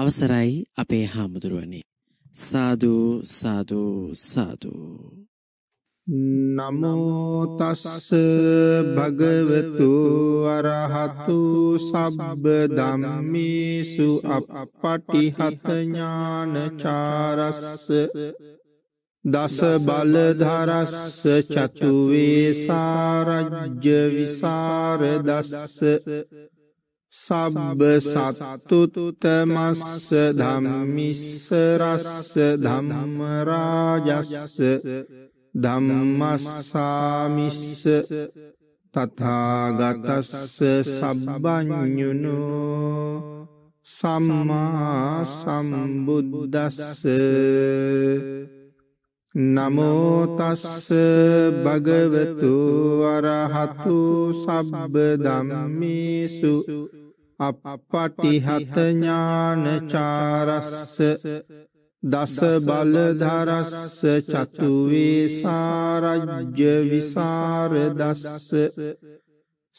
අවසරයි අපේ හාමුදුරුවනේ. සාදු සාදු සාදු. නමෝතස්ස භගවතු අරහතු සබ්බ දම්මිසු අපපටිහතඥානචාරස්ස දස බලධරස්ස චතුවේ සාරජ්‍ය විසාරදස්ස සබ්බ සත්තුතුතමස්ස ධම්මිස්ස රස්ස ධම්මරාජස්ස ධම්මස්සාමිස්ස තථාගතස්ස සබ්බඤුනු සම්මා සම්බුද්දස්ස නමෝතස්ස භගවතු වරහතු සබ්බ ධම්මේසු අපපටිහත ඥානචාරස්ස දස බලධරස්ස චතුවේසාරජ්‍ය විසාරදස්ස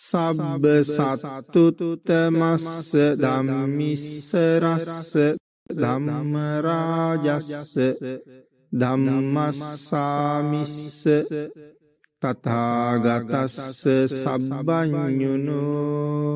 සබ්බ සත්තුතුතමස්ස දම්මිස්සරස්ස දම්මරාජස්ස දම්මස්සාමිස්ස තතාගතස්ස සබ්බඥුණෝ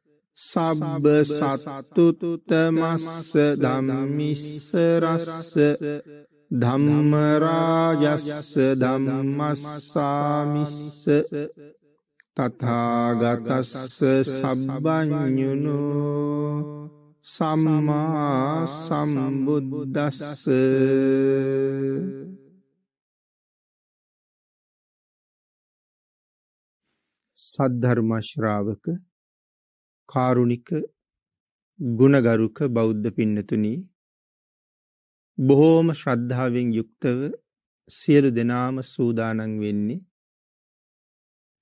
සබ්බ සත්තුතමස්ස ධම්මිස්ස රස්ස ධම්මරාජස්ස ධම්මස්සාමිස්ස තථාගතස්ස සබ්බඤුනු සම්මා සම්බුද්දස්ස සද්ධර්ම ශ්‍රාවක කාරුණික ගුණගරුක බෞද්ධ පින්නතුනී බොහෝම ශ්‍රද්ධාවෙන් යුක්තව සියලු දෙනාම සූදානන් වෙන්නේ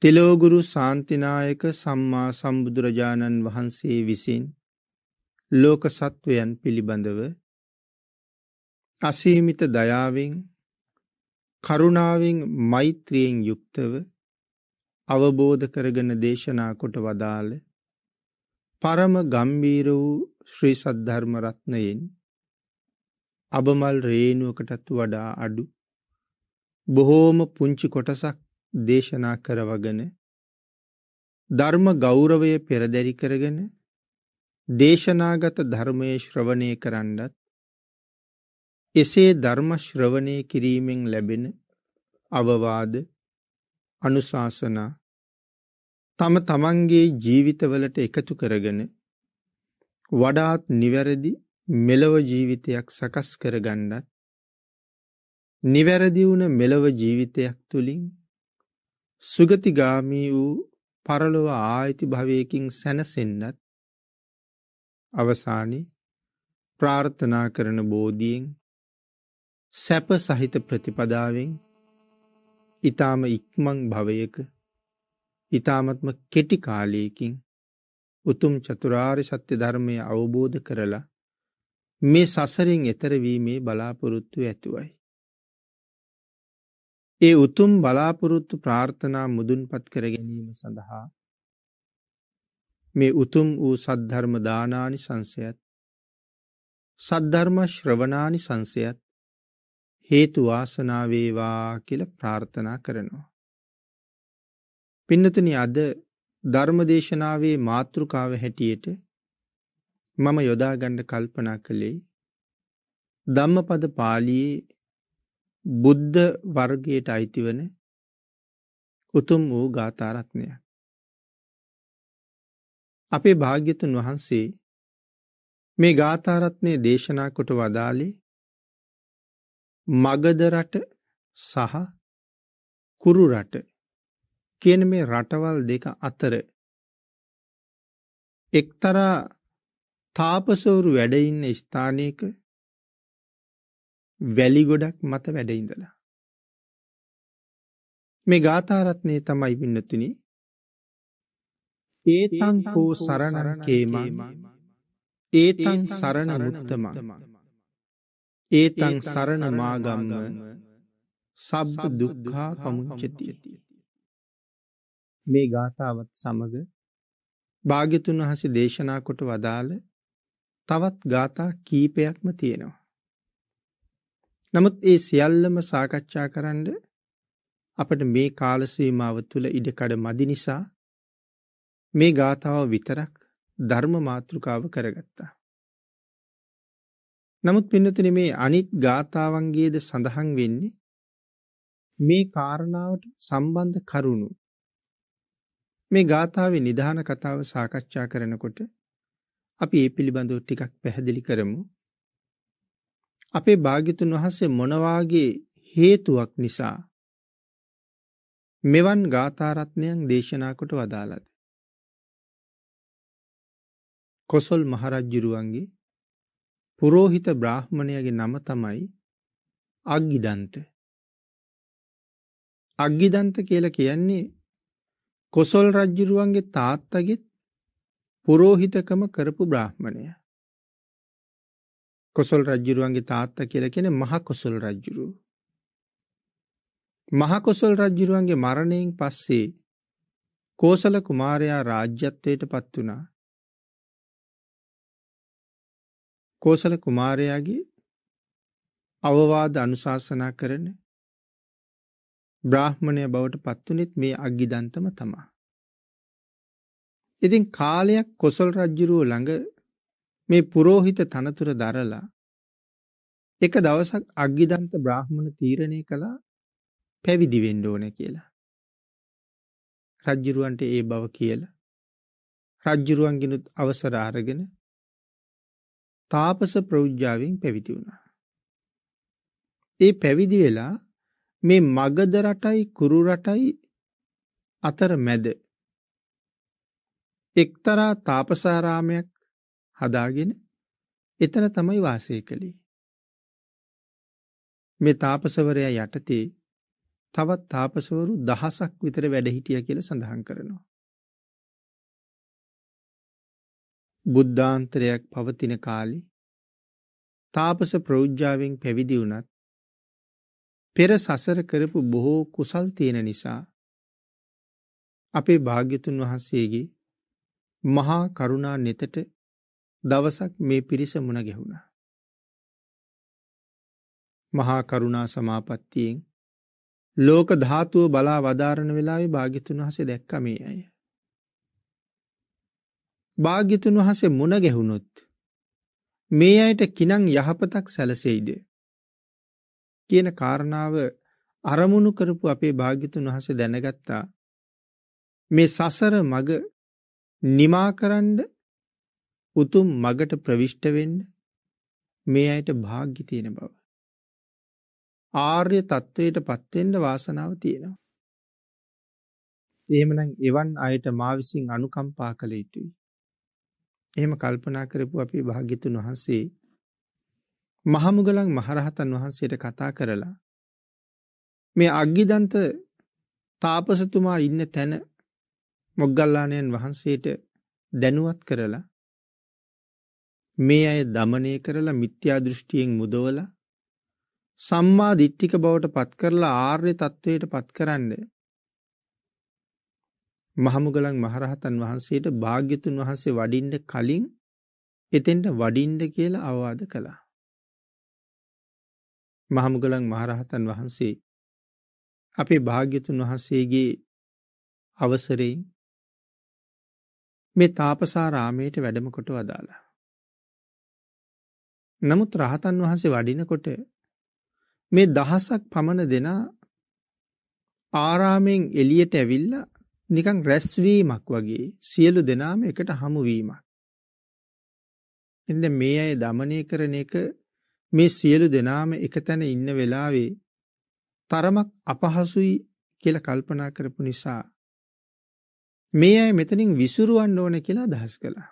තෙලෝගුරු සාන්තිනායක සම්මා සම්බුදුරජාණන් වහන්සේ විසින් ලෝක සත්වයන් පිළිබඳව අසීමිත දයාවෙන් කරුණාවෙන් මෛත්‍රියෙන් යුක්තව අවබෝධ කරගෙන දේශනා කොට වදාළ පරම ගම්බීර වූ ශ්‍රී සද්ධර්ම රත්නයෙන් අබමල් රේනුවකටත් වඩා අඩු බොහෝම පුංචි කොටසක් දේශනා කරවගෙන ධර්ම ගෞරවය පෙරදැරි කරගෙන දේශනාගත ධර්මය ශ්‍රවණය කරන්නත් එසේ ධර්ම ශ්‍රවණය කිරීමෙන් ලැබෙන අවවාද අනුශාසනා තම තමන්ගේ ජීවිතවලට එකතු කරගෙන වඩාත් නිවැරදි මෙලව ජීවිතයක් සකස් කරගන්නත් නිවැරදි වුණ මෙලව ජීවිතයක් තුළින් සුගතිගාමී වූ පරලොව ආයිති භවයකින් සැනසෙන්නත් අවසානි ප්‍රාර්ථනා කරන බෝධියෙන් සැප සහිත ප්‍රතිපදාවෙන් ඊටාම ඉක්මං භවයක ඉතාමත්ම කෙටි කාලයකින් උතුම් චතුරාර් සත්‍ය ධර්මය අවබෝධ කරලා මේ සසරින් එතරවීමේ බලාපොරොත්තු ඇතුවයි. ඒ උතුම් බලාපොරොත්තු ප්‍රාර්ථනා මුදුන්පත් කර ගැනීම සඳහා මේ උතුම් වූ සද්ධර්ම දානානි සංසයත් සද්ධර්ම ශ්‍රවණානි සංසයත් හේතු වාසනාවේවා කියල ප්‍රාර්ථනා කරනවා. පින්නතුනි අද ධර්මදේශනාවේ මාතෘකාව හැටියට මම යොදා ගන්න කල්පනා කළේ ධම්මපද පාළියේ බුද්ධ වර්ගයට අයිතිවන උතුම් වූ ගාථා රත්නය. අපේ භාග්‍යතුන් වහන්සේ මේ ගාථා රත්නය දේශනා කොට වදාළේ මගධ රට සහ කුරු රට කියන මේ රටවල් දෙක අතර එක්තරා තාපසවරු වැඩ ඉන්න ස්ථානයක වැලි ගොඩක් මත වැඩ ඉඳලා මේ ගාථාරත්නේ තමයි වින්නතුනි ඒතං කෝ සරණං කේමා ඒතං සරණ මුත්තමා ඒතං සරණ මාගම්ම සබ්බ දුක්ඛා කමුච්චති මේ ගාථාවත් සමග භාග්‍යතුන් වහන්සේ දේශනා කොට වදාළ තවත් ගාථා කීපයක්ම තියෙනවා. නමුත් ඒ සියල්ලම සාකච්ඡා කරන්න අපට මේ කාල සීමාව තුළ ඉඩකඩ මදි නිසා මේ ගාථාව විතරක් ධර්ම මාතෘකාව කරගත්තා. නමුත් පින්නතුනි මේ අනිත් ගාථාවන්ගේද සඳහන් වෙන්නේ මේ කාරණාවට සම්බන්ධ කරුණු මේ ගාථාවේ නිධාන කතාව සාකච්ඡා කරනකොට අපි ඒ පිළිබඳව ටිකක් පැහැදිලි කරමු. අපේ භාග්‍යතුන් වහන්සේ මොනවාගේ හේතුවක් නිසා මෙවන් ගාථාරත්නයන් දේශනා කොට වදාළද. කොසොල් මහරජ්ජුරුවන්ගේ පුරෝහිත බ්‍රාහ්මණයගේ නම තමයි අග්ගිදන්ත. අග්ගිදන්ත කියලා කියන්නේ කොසොල් රජ්ජුරුවන්ගේ තාත්තගෙත් පුරෝහිතකම කරපු බ්‍රාහ්මණය. කොසොල් රජ්ජුරුවන්ගේ තාත්තා කියලා කෙන මහ කොසොල් රජ්ජුරු. මහ කොසොල් රජ්ජුරුවන්ගේ මරණයෙන් පස්සේ කෝසල කුමාරයා රාජ්‍යත්වයට පත් වුණා. කෝසල කුමාරයාගේ අවවාද අනුශාසනා කරන බ්‍රාහ්මණය බවට පත්වනෙත් මේ අග්ගිදන්තම තමා. ඉතින් කාලයක් කොසල් රජ්ජුරුව ළඟ මේ පුරෝහිත තනතුර දරලා එක දවසක් අග්ගිදන්ත බ්‍රාහ්මණ තීරණය කළා පැවිදි වෙන්න ඕන කියලා. රජ්ජුරුවන්ට ඒ බව කියලා. රජ්ජුරුවන්ගෙනුත් අවසර අරගෙන තාපස ප්‍රෞජ්ජාවෙන් පැවිදි වුණා. ඒ පැවිදි වෙලා මේ මගධ රටයි කුරු රටයි අතර මැද එක්තරා තාපසාරාමයක් හදාගෙන එතන තමයි වාසය කළේ. මේ තාපසවරයා යටතේ තවත් තාපසවරු දහසක් විතර වැඩ හිටිය කියලා සඳහන් කරනවා. බුද්ධාන්තරයක් පවතින කාලේ තාපස ප්‍රෞජ්ජාවෙන් පැවිදි වුණත් පෙර සසර කරපු බොහෝ කුසල් තියෙන නිසා අපේ භාග්‍යතුන් වහන්සේගේ මහා කරුණා නෙතට දවසක් මේ පිරිස මුණ ගැහුණා. මහා කරුණා සමාපත්තියෙන් ලෝක ධාතුව බලා වදාරණ වෙලාවේ භාග්‍යතුන් වහසේ දැක්ක මේ අය. භාග්‍යතුන් වහසේ මුණ ගැහුණොත් මේ අයට කිනම් යහපතක් සැලසෙයිද? කියන කාරණාව අරමුණු කරපු අපේ භාග්‍යතුන් වහන්සේ දැනගත්තා මේ සසර මග නිමා කරන්න උතුම් මගට ප්‍රවිෂ්ට වෙන්න මේ අයට භාග්‍ය තියෙන බව ආර්ය තත්වයට පත් වෙන්න වාසනාව තියෙනවා එහෙමනම් එවන් අයට මා විසින් අනුකම්පා කළ යුතුයි. එහෙම කල්පනා කරපු අපේ භාග්‍යතුන් වහන්සේ මහමුගලන් මහරහතන් වහන්සේට කතා කරලා මේ අග්ගිදන්ත තාපසතුමා ඉන්න තැන මොග්ගල්ලාණයන් වහන්සේට දැනුවත් කරලා මේ අය දමනය කරලා මිත්‍යා දෘෂ්ටියෙන් මුදවලා සම්මා දිට්ඨික බවට පත් කරලා ආර්ය තත්වයට පත් කරන්න මහමුගලන් මහරහතන් වහන්සේට භාග්‍යතුන් වහන්සේ වඩින්න කලින් එතෙන්ට වඩින්ඩ කියලා අවවාද කළා. මහමුගලන් මහරහතන් වහන්සේ අපේ භාග්‍යතුන් වහන්සේගේ අවසරයෙන් මේ තාපසා රාමයට වැඩම කොට වදාලා. නමුත් රහතන් වහන්සේ වඩිනකොට මේ දහසක් පමණ දෙනා ආරාමෙන් එළියට ඇවිල්ල නිකං රැස්වීමක් වගේ සියලු දෙනාම එකට හමුවීමක්. එද මේ අය දමනය කරන එක මේ සියලු දෙනාම එක තැන ඉන්න වෙලාවේ තරමක් අපහසුයි කියලා කල්පනා කරපු නිසා මේ අය මෙතනින් විසුරුවන්න ඕන කියලා අදහස් කළා.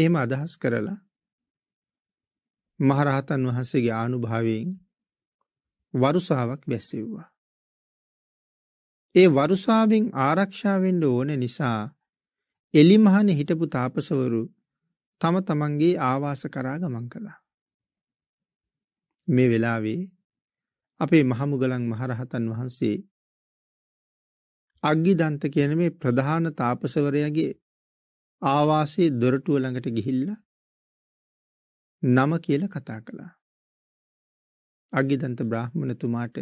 එහෙම අදහස් කරලා මහරහතන් වහන්සේගේ ආනුභාවයෙන් වරුසාවක් වැස්සෙව්වා. ඒ වරුසාවෙන් ආරක්ෂා වෙන්න ඕන නිසා එලිමහනේ හිටපු තාපසවරු තම තමන්ගේ ආවාස කරා ගමන් කළා. මේ වෙලාවේ අපේ මහමුගලන් මහරහතන් වහන්සේ අග්ගි දන්ත කියන මේ ප්‍රධාන තාපසවරයගේ ආවාසේ දොරටුව ළඟට ගිහිල්ල නම කියල කතා කළා. අගිදන්ත බ්‍රාහ්මණතුමාට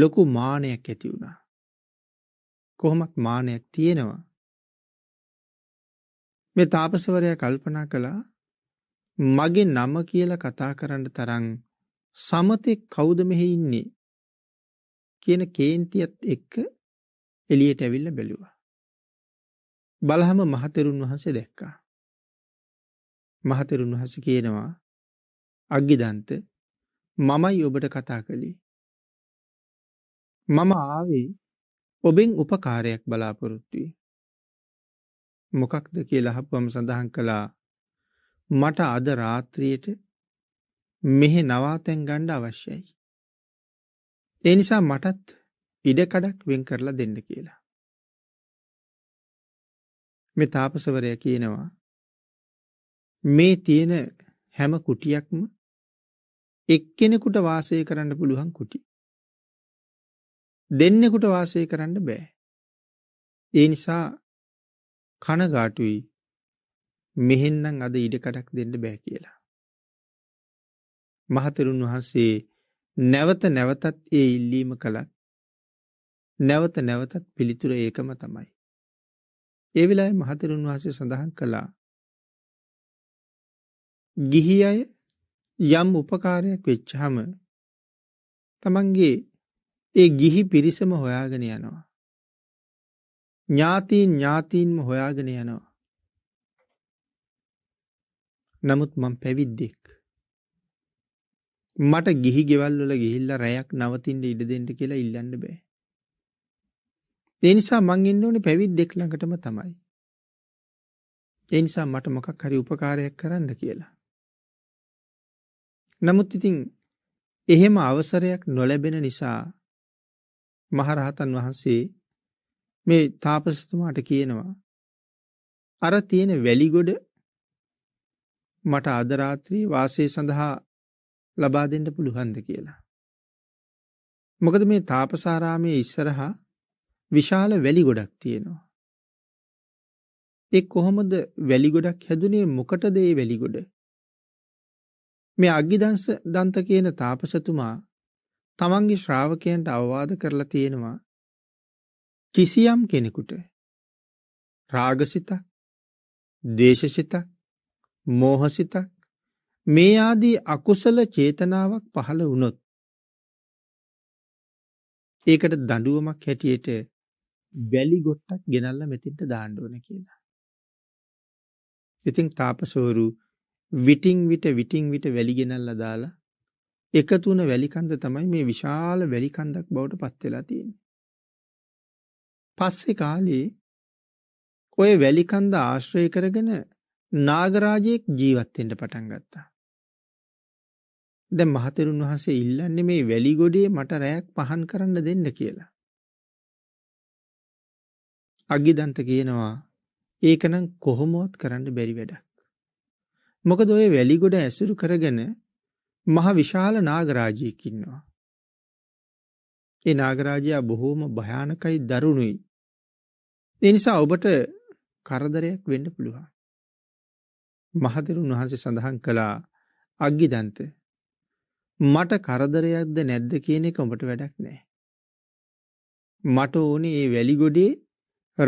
ලොකු මානයක් ඇති වුණා. කොහොමත් මානයක් තියෙනවා. මේ තාපසවරයා කල්පනා කළා මගේ නම කියලා කතා කරන්න තරම් සමතෙක් කවුද මෙහි ඉන්නේ කියන කේන්තියත් එක්ක එළියට ඇවිල්ලා බැලුවා. බලහම මහතෙරුන් වහන්සේ දැක්කා. මහතෙරුන් වහන්සේ කියනවා අග්ගිදන්ත මමයි ඔබට කතා කළේ. මම ආවේ ඔබෙන් උපකාරයක් බලාපොරොත්තු වෙයි. මොකක්ද කියලා අහපුවම සඳහන් කළා මට අද රාත්‍රියට මෙහෙ නවාතැන් ගණ්ඩ අවශ්‍යයි. ඒ නිසා මටත් ඉඩකඩක් වෙන් කරලා දෙන්න කියලා. මෙ තාපසවරය කියනවා මේ තියෙන හැම කුටියක්ම එක්කෙනෙකුට වාසය කරන්න පුළුවන් කුටි. දෙන්නෙකුට වාසය කරන්න බෑ. ඒ නිසා කනගාටුයි මෙහෙන්නම් අද ඉඩකඩක් දෙන්න බෑ කියලා. මහතෙරුන් වහන්සේ නැවත නැවතත් ඒ ඉල්ලීම කළත් නැවත නැවතත් පිළිතුර ඒකම තමයි. ඒ වෙලායි මහතෙරුන් වහසේ සඳහන් කළා ගිහි අය යම් උපකාරයක් වෙච්චහම තමන්ගේ ඒ ගිහි පිරිසම හොයාගෙන යනවා. ඥාතීන් ඥාතීන්ම හොයාගෙන යනවා. නමුත් මං පැවිද්දෙක්. මට ගිහි ගෙවල්වල ගිහිල්ල රැයක් නවතින්ට ඉඩදෙන්ට කියලා ඉල්ලන්න බෑ. එනිසා මං එන්න ඕනි පැවිද් දෙක් ළඟටම තමයි. එනිසා මට මොකක් හරි උපකාරයක් කරන්න කියලා. නමුත් ඉතින් එහෙම අවසරයක් නොලැබෙන නිසා මහරහතන් වහන්සේ මේ තාපසතුමාට කියනවා අර තියෙන වැලිගොඩ මට අදරාත්‍රී වාසය සඳහා ලබා දෙන්න පුළුහන්ද කියලා. මොකද මේ තාපසාරාමය ඉස්සරහා විශාල වැලි ගොඩක් තියෙනවා. එක් කොහොමද වැලි ගොඩක් හැදුනේ මොකටද ඒ වැලි ගොඩ? මේ අග්ගිදංශ දන්ත කියන තාපසතුමා තමන්ගේ ශ්‍රාවකයන්ට අවවාද කරලා තියෙනවා කිසියම් කෙනෙකුට රාගසිතක්, දේශසිතක්, මෝහසිතක් මේ ආදී අකුසල චේතනාවක් පහළ වුණොත් ඒකට දඬුවමක් හැටියට වැලි ගොට්ටක් ගෙනල්ලා මෙතෙන්ට දාන්න ඕන කියලා. ඉතින් තාපසවරු විටින් විට විටින් විට වැලි ගෙනල්ලා දාලා එකතු වුණ වැලි කන්ද තමයි මේ විශාල වැලි කන්දක් බවට පත් වෙලා තියෙන්නේ. පස්සේ කාලේ ඔය වැලි කන්ද ආශ්‍රය කරගෙන නාගරාජයෙක් ජීවත්වෙන්ට පටන් ගත්තා. දැ මහතරුන් වහන්සේ ඉල්ලන්නේ මේ වැලිගොඩේ මට රෑක් පහන් කරන්න දෙන්න කියලා. අගිදන්ත කියනවා ඒකනම් කොහොමෝත් කරන්න බැරි වැඩක්. මොකද ඔය වැලිගොඩ ඇසුරු කරගෙන මහ විශාල නාගරාජයකින්නවා. ඒ නාගරාජයා බොහෝම භයානකයි දරුණුයි. එනිසා ඔබට කරදරයක් වෙන්න පුළුවන්. මහතෙරුන් වහන්සේ සඳහන් කළා අග්ගිදන්ත මට කරදරයක්ද නැද්ද කියන එක උඹට වැඩක් නෑ. මට ඕනේ ඒ වැලිගොඩේ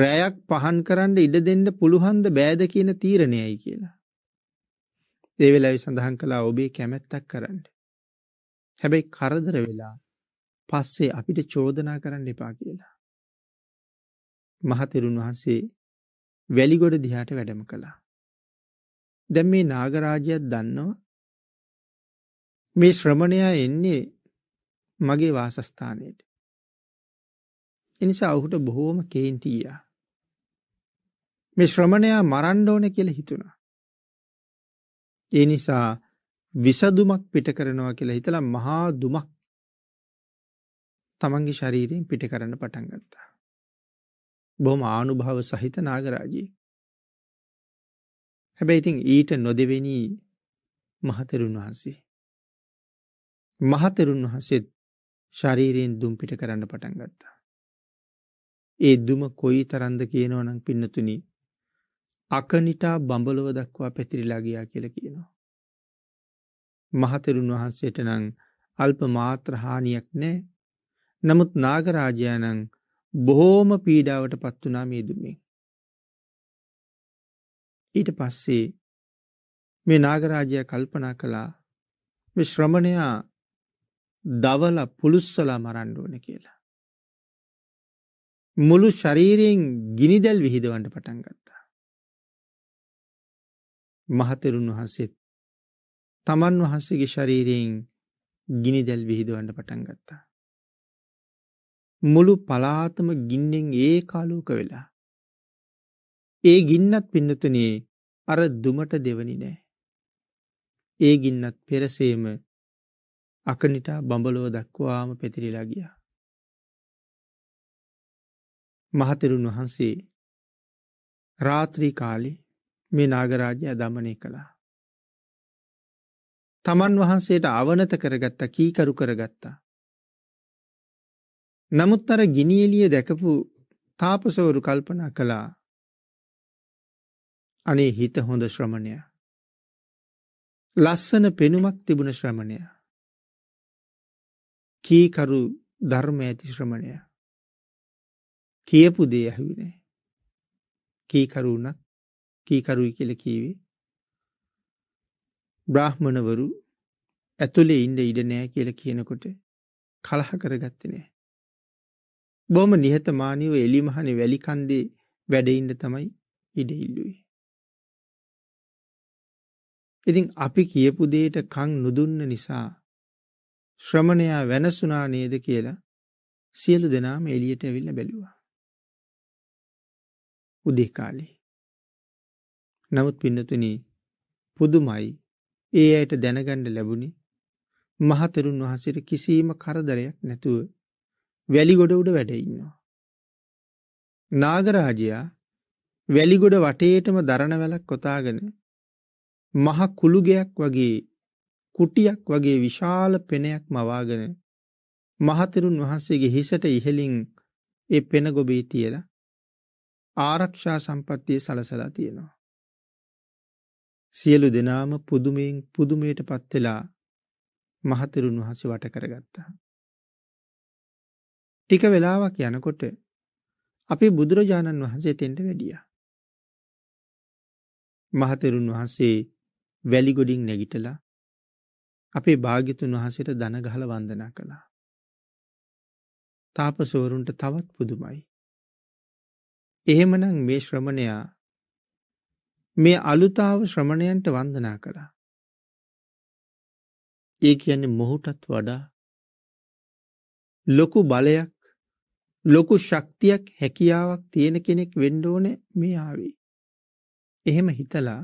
රැයක් පහන් කරන්න ඉඩ දෙන්න පුළුහන්ද බෑද කියන තීරණයයි කියලා. ඒ වෙලාවේ සඳහන් කළා ඔබේ කැමැත්තක් කරන්න. හැබැයි කරදර වෙලා පස්සේ අපිට චෝදනා කරන්න එපා කියලා. මහතෙරුන් වහන්සේ වැලිගොඩ දිහාට වැඩම කළා. දැන් මේ නාගරාජයත් දන්නවා මේ ශ්‍රමණයා එන්නේ මගේ වාසස්ථානයට. එනිසා ඔහුට බොහෝම කේන්තියා. මේ ශ්‍රමණයා මරන්න ඕන කියලා හිතුණා. ඒ නිසා විසදුමක් පිට කරනවා කියලා හිතලා මහා දුමක් තමන්ගේ ශරීරයෙන් පිට කරන්න පටන් ගත්තා. බොහොම ආනුභාව සහිත නාගරාජී. හැබැයි ඉතින් ඊට නොදෙවෙනි මහතෙරුන් වහන්සේ. මහතෙරුන් වහන්සේත් ශරීරයෙන් දුම් පිට කරන්න පටන් ගත්තා. ඒ දුම කොයි තරම්ද කියනවා නම් පින්නතුනි අකනිටා බඹලව දක්වා පැතිරිලා ගියා කියලා කියනවා. මහතෙරුන් වහන්සේට නම් අල්ප මාත්‍ර හානියක් නැහැ. නමුත් නාගරාජයා නම් බොහෝම පීඩාවට පත් වුණා මේ දුමෙන්. ඊට පස්සේ මේ නාගරාජය කල්පනා කළා මේ ශ්‍රමණයා දවල පුළුස්සලා මරන්න ඕන කියලා. මුළු ශරීරයෙන් ගිනිදැල් විහිදවන්න පටන් ගත්තා. මහතෙරුන් වහන්සේත් තමන් වහන්සේගේ ශරීරයෙන් ගිනිදැල් විහිදවන්න පටන් ගත්තා. මුළු පලාතම ගින්නෙන් ඒ කාලෝක වෙලා ඒ ගින්නත් පින්නතුනේ අර දුමට දෙවනි නෑ. ඒ ගින්නත් පෙරසේම අකනිටා බඹලෝ දක්වාම පැතිරිලා ගියා. මහතෙරුන් වහන්සේ රාත්‍රී කාලේ මේ නාගරාජය දමනය කළා. තමන් වහන්සේට අවනත කරගත්තා කීකරු කරගත්තා. නමුත් අර ගිනියලිය දැකපු තාපසවරු කල්පනා කළා අනේ හිත හොඳ ශ්‍රමණය. ලස්සන පෙනුමක් තිබුණ ශ්‍රමණය. කීකරු ධර්ම ඇති ශ්‍රමණය. කියපු දේ ඇහුනේ. කීකරුණක් කීකරුයි කියල කීවේ. බ්‍රාහ්මණවරු ඇතුළේ ඉන්ඩ ඉඩ නෑ කියල කියනකොට කලහ කරගත්තනෑ. බොම නිහතමානීව එලිමහන වැලිකන්දේ වැඩඉන්ඩ තමයි ඉඩ ඉල්ලුවේ. ඉතින් අපි කියපු දෙයට කන් නොදුන්න නිසා ශ්‍රමණයා වෙනසුනා නේද කියලා සියලු දෙනාම එළියට ඇවිල්ලා බැලුවා. උදේ කාලේ. නමුත් පින්නතුනි පුදුමයි ඒ අයට දැනගන්න ලැබුණි මහතෙරුන් වහන්සේට කිසිම කරදරයක් නැතුව වැලිගොඩ උඩ වැඩ ඉන්නවා. නාගරාජයා වැලිගොඩ වටේටම දරණ වැලක් කොතාගෙන මහ කුළුගයක් වගේ කුටියක් වගේ විශාල පෙනයක් මවාගෙන මහතෙරුන් වහන්සේගේ හිසට ඉහලින් ඒ පෙන ගොබී තියලා ආරක්ෂා සම්පත්තිය සලසලා තියෙනවා. සියලු දෙනාම පුදුමයෙන් පුදුමයට පත්වෙලා මහතෙරුන් වහස වට කරගත්තා. ටික වෙලාවක් යනකොට අපි බුදුරජාණන් වහන්සේ තෙන්ට වැඩිය. මහතෙරුන් වහන්සේ වැලිගොඩින් නැගිටලා අපේ භාගිතුන් වහසට දනගහල වන්දනා කළා. තාපසෝරුන්ට තවත් පුදුමයි. එහෙමනම් මේ ශ්‍රමණයා මේ අලුතාව ශ්‍රමණයන්ට වන්දනා කළා. ඒ කියන්නේ මොහුටත් වඩා ලොකු බලයක් ලොකු ශක්තියක් හැකියාවක් තියෙන කෙනෙක් වෙන්ඩෝන මේ ආවි. එහෙම හිතලා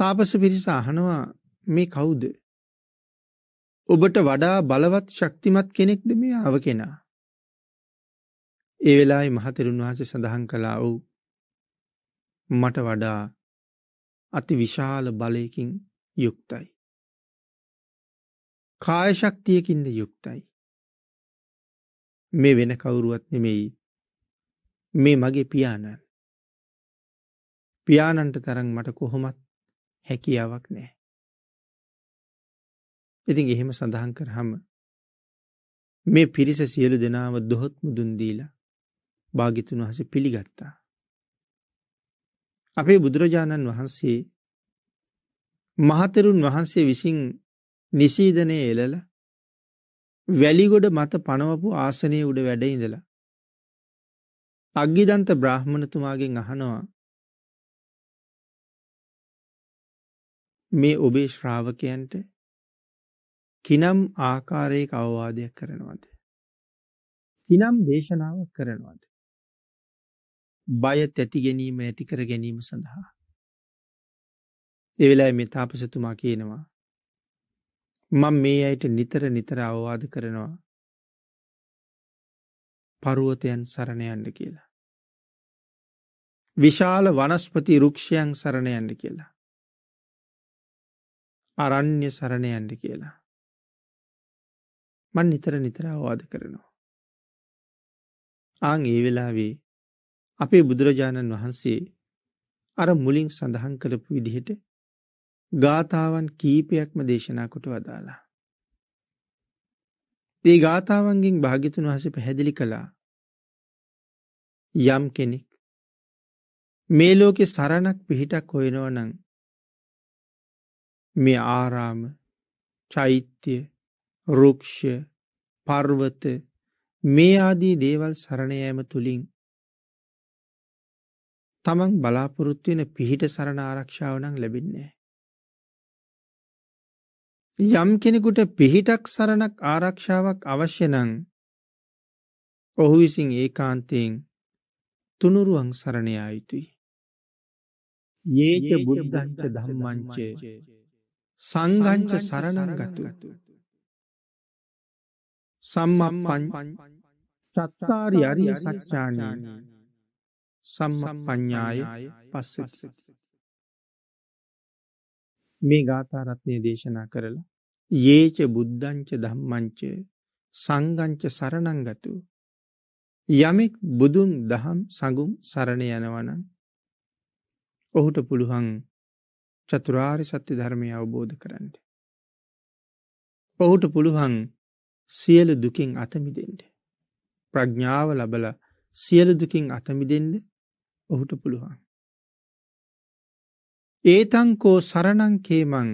තාපස පිරිස අහනවා මේ කවුද? ඔබට වඩා බලවත් ශක්තිමත් කෙනෙක්ද මේ ආව කෙනා? ඒ වෙලාවේ මහතෙරුන් වහන්සේ සඳහන් කළා "ඔව් මට වඩා අති විශාල බලයකින් යුක්තයි. කාය ශක්තියකින්ද යුක්තයි. මේ වෙන කවුරුවත් නෙමෙයි. මේ මගේ පියාණන්. පියාණන්ට තරම් මට කොහොමත් හැකියාවක් නැහැ. ඉතින් එහෙම සඳහන් කරාම මේ පිරිස සියලු දෙනාම දොහොත් මුදුන් දීලා භාග්‍යතුන් වහන්සේ පිළිගත්තා. අපේ බුදුරජාණන් වහන්සේ මහතෙරුන් වහන්සේ විසින් නිසීදනයේ එළල වැලිගොඩ මත පනවපු ආසනයේ උඩ වැඩ ඉඳලා අග්ගිදන්ත බ්‍රාහ්මණතුමාගෙන් අහනවා මේ ඔබේ ශ්‍රාවකයන්ට කිනම් ආකාරයක අවවාදයක් කරනවද? කිනම් දේශනාවක් කරනවද? බය තැති ගැනීම නැති කර ගැනීම සඳහා. ඒ වෙලාවේ මේ තාපසතුමා කියනවා මම මේ අයට නිතර නිතර අවවාද කරනවා පර්වතයන් සරණ යන්න කියලා. විශාල වනස්පති වෘක්ෂයන් සරණ යන්න කියලා. අරණ්‍ය සරණ යන්න කියලා. මන් නිතර නිතර අවවාද කරනවා. ආං ඒ වෙලාවේ අපේ බුදුරජාණන් වහන්සේ අර මුලින් සඳහන් කරපු විදිහට ගාථාවන් කීපයක්ම දේශනා කොට වදාලා. ඒ ගාථාවන්ගෙන් භාග්‍යතුන් වහසේ පැහැදිලි කළා යම් කෙනෙක් මේ ලෝකෙ සරණක් පිහිටක් හොයෙනව නම් මේ ආරාම චෛත්‍ය රුක්ෂ පර්වත මේ ආදී දේවල් සරණයෑම තුළින් තමන් බලාපොරොත්වෙන පිහිට සරණ ආරක්ෂාවනං ලැබින්නේ. යම් කෙනෙකුට පිහිටක් සරණක් ආරක්ෂාවක් අවශ්‍යනං ඔහු විසින් ඒ කාන්තයෙන් තුනුරුවන් සරණයා යුතුයි. ඒච බුද්ධංච ධම්මංචේ සංගංච සරණං ගතු සම්මපන් චත්තාරි අරි සච්චානයන සම්ම ප්ඥාය පස්සස මේ ගාථාරත්නය දේශනා කරලා ඒච බුද්ධංච දම්මංච සංගංච සරණංගතු යමෙක් බුදුන් දහම් සඟුම් සරණ යනවනන් ඔහුට පුළුහන් චතුරාරි සත්‍ය ධර්මය අවබෝධ කරන්න. ඔහුට පුළුවන් සියලු දුකින් අතමිදෙන්ට. ප්‍රඥාව ලබල සියලු දුකින් අතමිදෙන්ට ඔහුට පුළුවන්. ඒතංකෝ සරණං කේමං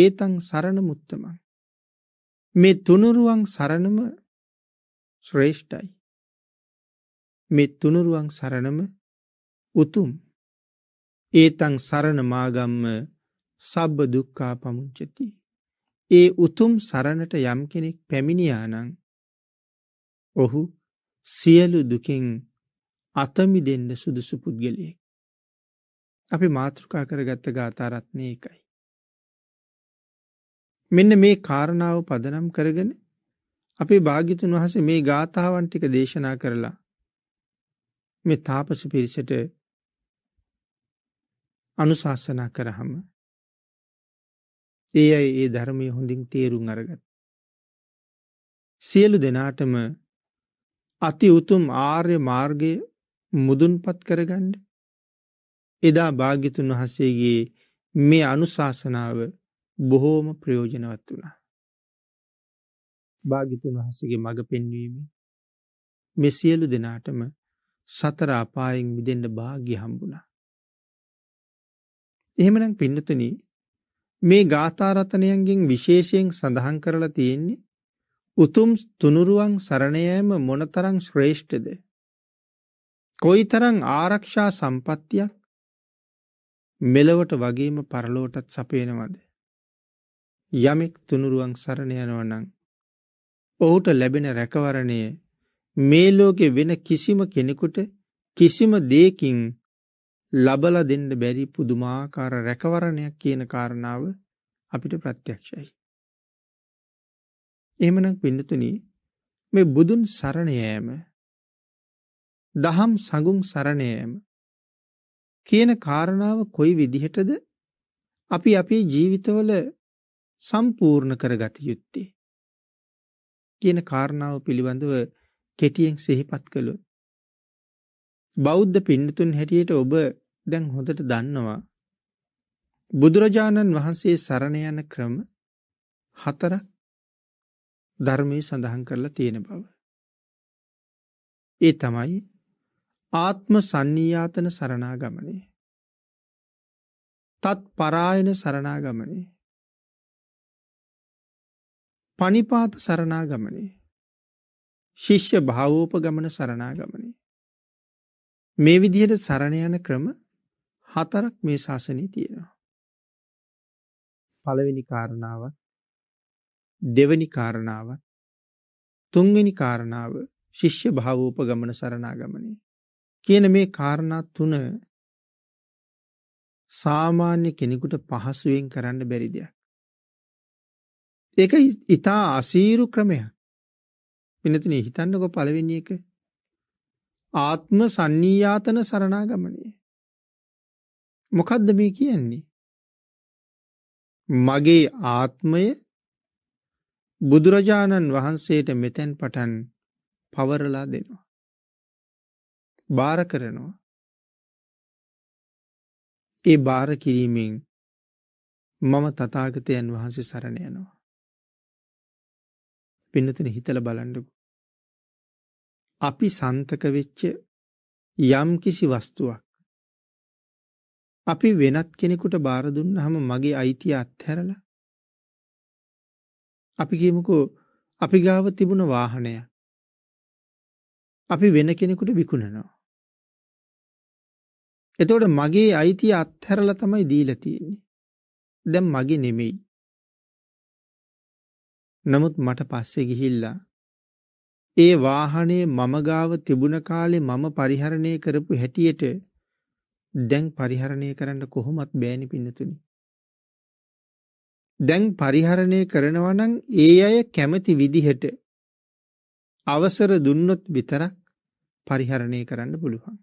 ඒතං සරණ මුත්තමං. මේ තුනුරුවන් සරණම ශ්‍රේෂ්ඨයි. මේ තුනුරුවන් සරණම උතුම්. ඒතං සරණ මාගම්ම සබ්බ දුක්ඛා පමුංචති. ඒ උතුම් සරණට යම් කෙනෙක් පැමිණියානම් ඔහු සියලු දුකෙන් අතමි දෙන්න සුදුසු පුද්ගලයෙක්. අපි මාතෘකා කරගත්ත ගාතාරත්නය එකයි. මෙන්න මේ කාරණාව පදනම් කරගෙන අපේ භාගිතුන් වහස මේ ගාථාවන් ටික දේශනා කරලා මේ තාපස පිරිසට අනුශාසනා කරහම ඒ අයි ඒ ධර්මය හොඳින් තේරුම් අරගත්. සියලු දෙනාටම අති උතුම් ආර්ය මාර්ගය මුදුන්පත් කරගණ්ඩ එදා භාගිතුන් වහසේගේ මේ අනුශාසනාව බොහෝම ප්‍රයෝජනවත් වුණා. භාගිතුන් වහසගේ මඟ පෙන්වීම මෙ සියලු දෙනාටම සතර අපායෙන් මිදෙන්ට භාග්‍ය හම්බුණා. එහෙමනම් පින්නතුනි මේ ගාථා රත්නයන්ගෙන් විශේෂයෙන් සඳහන් කරලා තියෙන්නේ උතුම් තුනුරුවන් සරණ යාම මොනතරම් ශ්‍රේෂ්ඨද? කොයිතරම් ආරක්ෂා සම්පත්තියක් මෙලවට වගේම පරලොවටත් සපයනවද? යමෙක් තුනුරුවන් සරණ යනවා නම් ඔහුට ලැබෙන රැකවරණය මේ ලෝකේ වෙන කිසිම කෙනෙකුට කිසිම දෙයකින් ලබල දෙන්න බැරි පුදුමාකාර රැකවරණයක් කියන කාරණාව අපිට ප්‍රත්‍යක්ෂයි. එමනක් පින්නතුනි මේ බුදුන් සරණයෑම දහම් සඟුම් සරණයෑම කියන කාරණාව කොයි විදිහටද අපි අපේ ජීවිතවල සම්පූර්ණ කරගත යුත්තේ කියන කාරණාව පිළිබඳව කෙටියෙන් සිහිපත් කළොත් බෞද්ධ පින්නතුන් හැටියට ඔබ දැන් හොඳට දන්නවා බුදුරජාණන් වහන්සේ සරණ යන ක්‍රම හතරක් ධර්මයේ සඳහන් කරලා තියෙන බව. ඒ තමයි ආත්ම සංනියාතන සරණාගමනේ. තත් පරායන සරණාගමනේ. පනිපාත සරණාගමනේ. ශිෂ්‍ය භාවෝපගමන සරණාගමනේ. මේ විදිහට සරණ යන ක්‍රම හතරක් මේ ශාසනය තියෙනවා. පළවෙනි කාරණාවත් දෙවනි කාරණාවත් තුන්වෙනි කාරණාව ශිෂ්‍ය භාවෝපගමන සරණාගමනය කියන මේ කාරණා තුන සාමාන්‍ය කෙනෙකුට පහසුවෙන් කරන්න බැරි දෙයක්. ඒක ඉතා අසීරු ක්‍රමයක්. පිනතුනේ හිතන්නකො පළවෙනි එක ආත්ම සංනියාතන සරණාගමනය. මොකද්ද මේ කියන්නේ? මගේ ආත්මය බුදුරජාණන් වහන්සේට මෙතෙන් පටන් පවරලා දෙනවා. බාර කරනවා. ඒ බාර කිරීමෙන් මම තථාගතයන් වහන්සේ සරණ යනවා. පින්නතන හිතල බලන්නකු. අපි සන්තක වෙච්ච යම් කිසි වස්තුවක් අපි වෙනත් කෙනෙකුට බාර දුන්නාම මගේ අයිතිය අත්හැරලා අපි කියමුකෝ අපි ගාව තිබුණ වාහනය අපි වෙන කෙනෙකුට විකුණනවා එතකොට මගේ අයිතිය අත්හැරලා තමයි දීලා තියෙන්නේ දැන් මගේ නෙමෙයි නමුත් මට පස්සේ ගිහිල්ලා ඒ වාහනේ මම ගාව තිබුණ කාලේ මම පරිහරණය කරපු හැටියට දැන් පරිහරණය කරන්න කොහොමත් බෑනි පින්නතුනි. දැන් පරිහරණය කරනවා නම් ඒ අය කැමති විදිහට අවසර දුන්නොත් විතරක් පරිහරණය කරන්න පුළුවන්.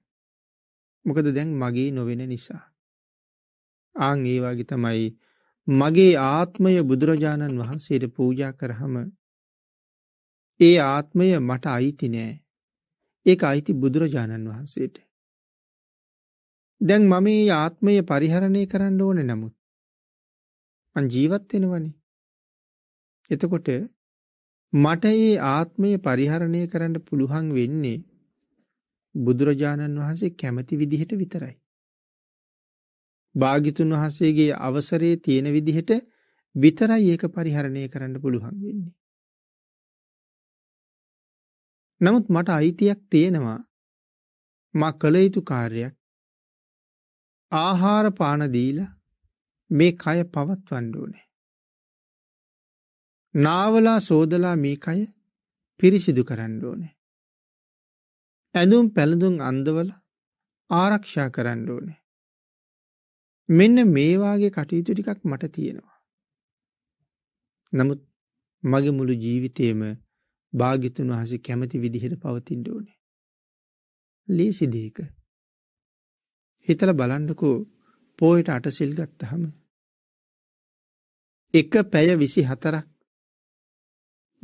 මොකද දැන් මගේ නොවෙන නිසා. ආන් ඒ වගේ තමයි මගේ ආත්මය බුදුරජාණන් වහන්සේට පූජා කරහම ඒ ආත්මය මට අයිති නෑ. ඒක අයිති බුදුරජාණන් වහන්සේට. දැන් මම මේ ආත්මය පරිහරණය කරන්න ඕනේ නමුත් මං ජීවත් වෙනවනේ. එතකොට මට මේ ආත්මය පරිහරණය කරන්න පුළුවන් වෙන්නේ බුදුරජාණන් වහන්සේ කැමති විදිහට විතරයි. භාගිතුන් වහන්සේගේ අවසරයේ තියෙන විදිහට විතරයි ඒක පරිහරණය කරන්න පුළුවන් වෙන්නේ. නමුත් මට අයිතියක් තියෙනවා මා කළ යුතු කාර්යයක් ආහාර පාන දීලා මේ කය පවත්වන්න ඕනේ. නාවලා සෝදලා මේ කය පිරිසිදු කරන්න ඕනේ. ඇඳුම් පැළඳුම් අන්දවල ආරක්ෂා කරන්න ඕනේ. මෙන්න මේවාගේ කටයුතු ටිකක් මට තියෙනවා. නමුත් මගේ මුළු ජීවිතේම භාගිතුන් වහසේ කැමති විදිහට පවතින්න ඕනේ. ලේසි දෙයක හිතල බලන්නකෝ පෝයට අටසිල් ගත්තහම. එක පැය විසි හතරක්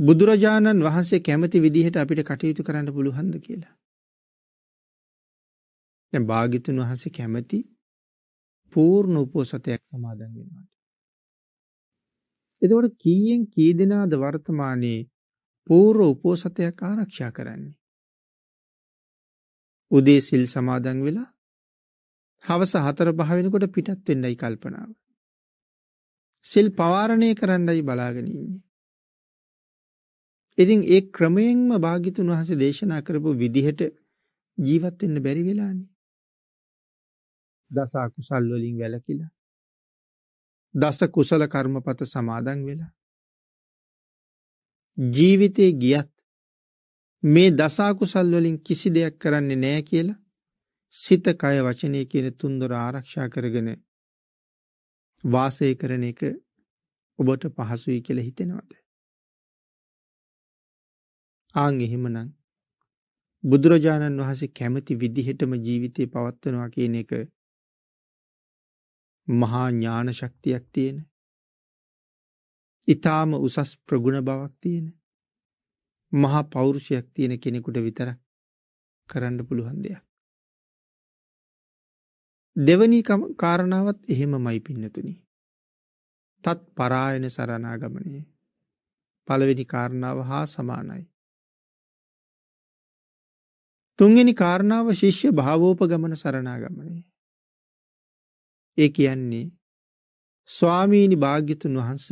බුදුරජාණන් වහන්සේ කැමති විදිහට අපිට කටයුතු කරන්න පුළුහන්ද කියලා. දැ භාගිතුන් වහන්සේ කැමති පූර්ණ උපෝසතයක් සමාදන් වෙනවාට. එතකොට කීයෙන් කී දෙනාද වර්තමානයේ පූර්ව උපෝසතයක් ආරක්ෂා කරන්නේ. උදේ සිල් සමාදන් වෙලා හවස 4-5 වෙනකොට පිටත් වෙන්නයි කල්පනාව. සිල් පවාරණය කරන්නයි බලාගෙන ඉන්නේ. ඉතින් ඒ ක්‍රමයෙන්ම භාග්‍යතුන් වහන්සේ දේශනා කරපු විදිහට ජීවත් වෙන්න බැරි වෙලානේ. දස අකුසල් වලින් වැළකීලා. දස කුසල කර්මපත සමාදන් වෙලා. ජීවිතේ ගියත් මේ දස අකුසල් වලින් කිසි දෙයක් කරන්නේ නැහැ කියලා සිත කය වචනය කියන තුන්දොර ආරක්ෂා කරගෙන වාසය කරන එක ඔබට පහසුයි කියලා හිතෙනවද? ආන් එහෙමනම් බුදුරජාණන් වහන්සේ කැමති විදිහටම ජීවිතේ පවත්වනවා කියන එක මහා ඥාන ශක්තියක් තියෙන. ඊටාම උසස් ප්‍රගුණ බවක් තියෙන. මහා පෞරුෂයක් තියෙන කෙනෙකුට විතරක් කරන්න පුළුවන් දෙයක්. දෙවනි කාරණාවත් එහෙමමයි පින්නතුනි. තත් පරායන සරණාගමනය පළවෙනි කාරණාව හා සමානයි. තුන්ගනි කාරණාව ශිෂ්‍ය භාවෝපගමන සරණාගමනය. ඒ කියන්නේ ස්වාමීනි භාග්‍යතුන් වහන්ස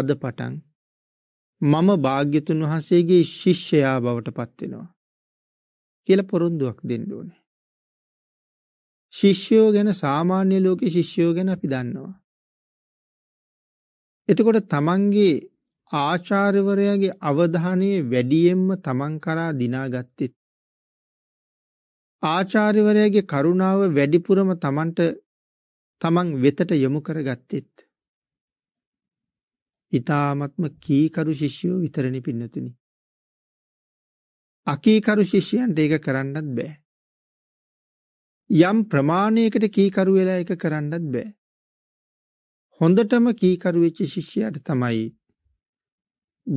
අද පටන් මම භාග්‍යතුන් වහන්සේගේ ශිෂ්‍යයා බවට පත්වෙනවා. කියල පොරොන්දුවක් දෙන්න ඕනේ. ශිෂ්‍යයෝ ගැන සාමාන්‍ය ලෝකේ ශිෂ්‍යයෝ ගැන අපි දන්නවා. එතකොට තමන්ගේ ආචාර්යවරයාගේ අවධානය වැඩියෙන්ම තමන් කරා දිනාගත්තෙත් ආචාර්යවරයාගේ කරුණාව වැඩිපුරම තමන්ට තමන් වෙතට යොමු කරගත්තෙත් ඊ타මත්ම කීකරු ශිෂ්‍යෝ විතරණි පින්නතුනි අකීකරු ශිෂ්‍යයන්ට ඒක කරන්නත් බෑ යම් ප්‍රමාණයකට කීකරු වෙලා එක කරන්නත් බෑ. හොඳටම කීකරු වෙච්ච ශිෂ්‍යයාට තමයි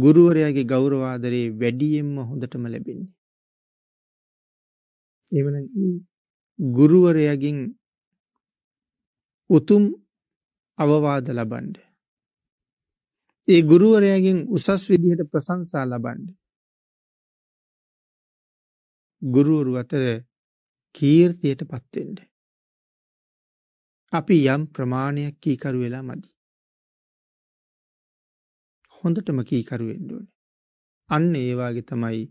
ගුරුවරයාගේ ගෞරව ආදරේ වැඩියෙන්ම හොඳටම ලැබෙන්නේ. එවනම් ගුරුවරයාගෙන් උතුම් අවවාද ලබන්න. ඒ ගුරුවරයාගෙන් උසස් විදිහට ප්‍රශංසා ලබන්න. ගුරුවරු අතර කීර්තියටපත් වෙන්න. අපි යම් ප්‍රමාණයක් කීකරු වෙලා මදි. හොඳටම කීකරු වෙන්න ඕනේ. අන්න ඒ වාගේ තමයි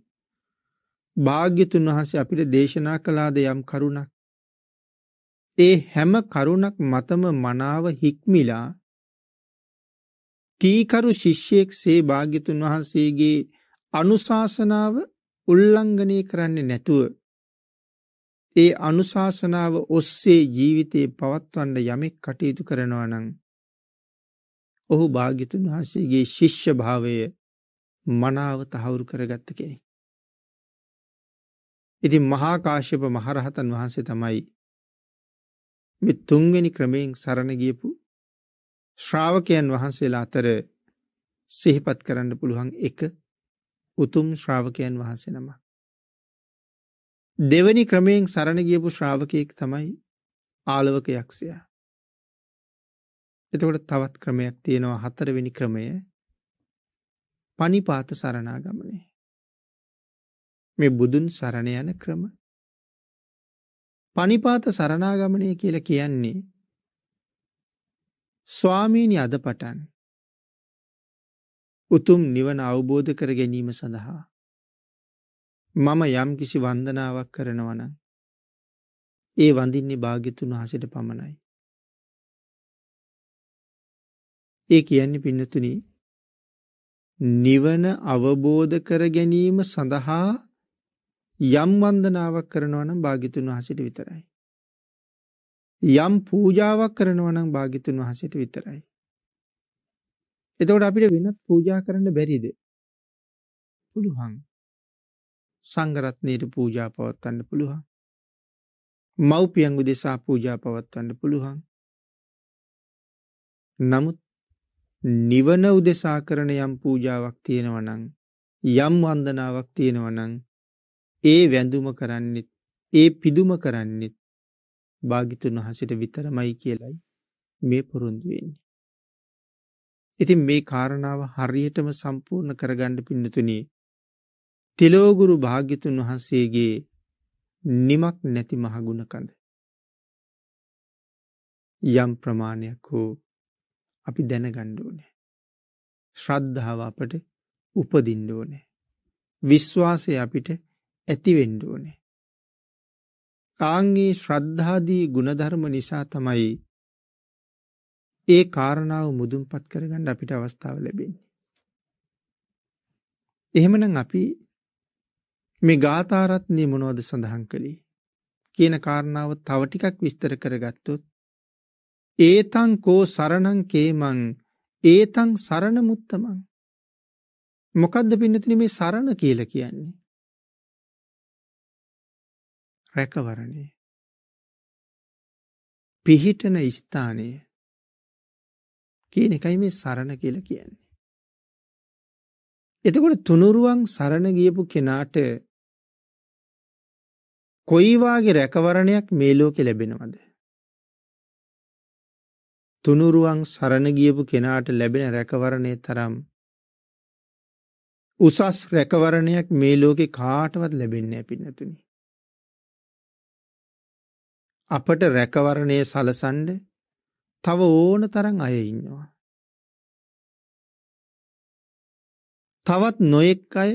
භාග්‍යතුන් වහන්සේ අපිට දේශනා කළාද යම් කරුණක්. ඒ හැම කරුණක් මතම මනාව හික්මිලා කීකරු ශිෂ්‍යයෙක්සේ භාග්‍යතුන් වහන්සේගේ අනුශාසනාව උල්ලංඝනය කරන්නේ නැතුව ඒ අනුශාසනාව ඔස්සේ ජීවිතේ පවත්වන්න යමෙක් කටයුතු කරනවා නම් ඔහු භාග්‍යතුන් වහන්සේගේ ශිෂ්‍ය භාවය මනාව තහවුරු කරගත්ත කෙනෙක්. ඉතින් මහා කාශ්‍යප මහරහතන් වහන්සේ තමයි මේ තුන්වෙනි ක්‍රමයෙන් සරණ ගියපු ශ්‍රාවකයන් වහන්සේලා අතර සිහිපත් කරන්න පුළුවන් එක උතුම් ශ්‍රාවකයන් වහන්සේ නමක්. දෙවැනි ක්‍රමයෙන් සරණ ගියපු ශ්‍රාවකයෙක් තමයි ආලවක යක්ෂයා. එතකොට තවත් ක්‍රමයක් තියෙනවා හතරවෙනි ක්‍රමය පනිපාත සරණාගමනේ. මේ බුදුන් සරණ යන ක්‍රම. පනිපාත සරණාගමනය කියලා කියන්නේ ස්වාමීනි අදපටන් උතුම් නිවන අවබෝධ කර ගැනීම සඳහා මම යම් කිසි වන්දනාවක් කරනවන ඒ වඳින්නේ භාගිතුන් වහසට පමණයි. ඒ කියන්නේ පින්නතුනි නිවන අවබෝධ කර ගැනීම සඳහා යම් වන්දනාවක් කරනවනම් භාගිතුන් වහසට විතරයි. යම් පූජාවක් කරනවනම් භාගිතුන් වහසට විතරයි. එතකොට අපිට වෙනත් පූජා කරන්න බැරිද? පුළුවන්. සංගරත්නයට පූජා පවත්වන්න පුළුවන්. මව්පියංගු දෙසා පූජා පවත්වන්න පුළුවන්. නමුත් නිවන උදෙසා කරන යම් පූජාවක් තියෙනවනං යම් වන්දනාවක් තියෙනවනං ඒ වැඳුම කරන්නෙත් ඒ පිදුම කරන්නෙත් භාගිතුන් වහසට විතරමයි කියලයි මේ පොරුන්දුවෙන්නේ. ඉතින් මේ කාරණාව හරියටම සම්පූර්ණ කරගණ්ඩ පින්නතුනේ තිලෝගුරු භාග්‍යතුන් වහන්සේගේ නිමක් නැති මහගුණ කඳ. යම් ප්‍රමාණයක් හෝ අපි දැනගණ්ඩ ඕනෑ. ශ්‍රද්ධාව අපට උපදින්ඩ ඕනෑ. විශ්වාසය අපිට ඇතිවෙන්ඩ ඕනෑ. කාංගේ ශ්‍රද්ධාදී ගුණධර්ම නිසා තමයි ඒ කාරණාව මුදුන්පත් කරගන්න අපිට අවස්ථාව ලැබෙන්නේ. එහෙමනම් අපි මේ ගාථාරත්නය මොනෝද සඳහන් කළේ කියන කාරණාව තව ටිකක් විස්තර කරගත්තොත් ඒතං කෝ සරණං කේමං ඒතං සරණ මුත්තමං මොකද්ද පින්නතින මේ සරණ කියලා කියන්නේ රැකවරණය පිහිටන ස්ථානය කියන එකයි මේ සරණ කියලා කියන්නේ එතකොට තුනුරුවන් සරණ ගියපු කෙනාට කොයි වාගේ රැකවරණයක් මේ ලෝකේ ලැබෙනවද? තුනුරුවන් සරණ ගියපු කෙනාට ලැබෙන රැකවරණය තරම් උසස් රැකවරණයක් මේ ලෝකේ කාටවත් ලැබෙන්නේ නැහැ පින්නතුනි. අපට රැකවරණය සලසන්න තව ඕන තරම් අය ඉන්නවා. තවත් නොයෙක් අය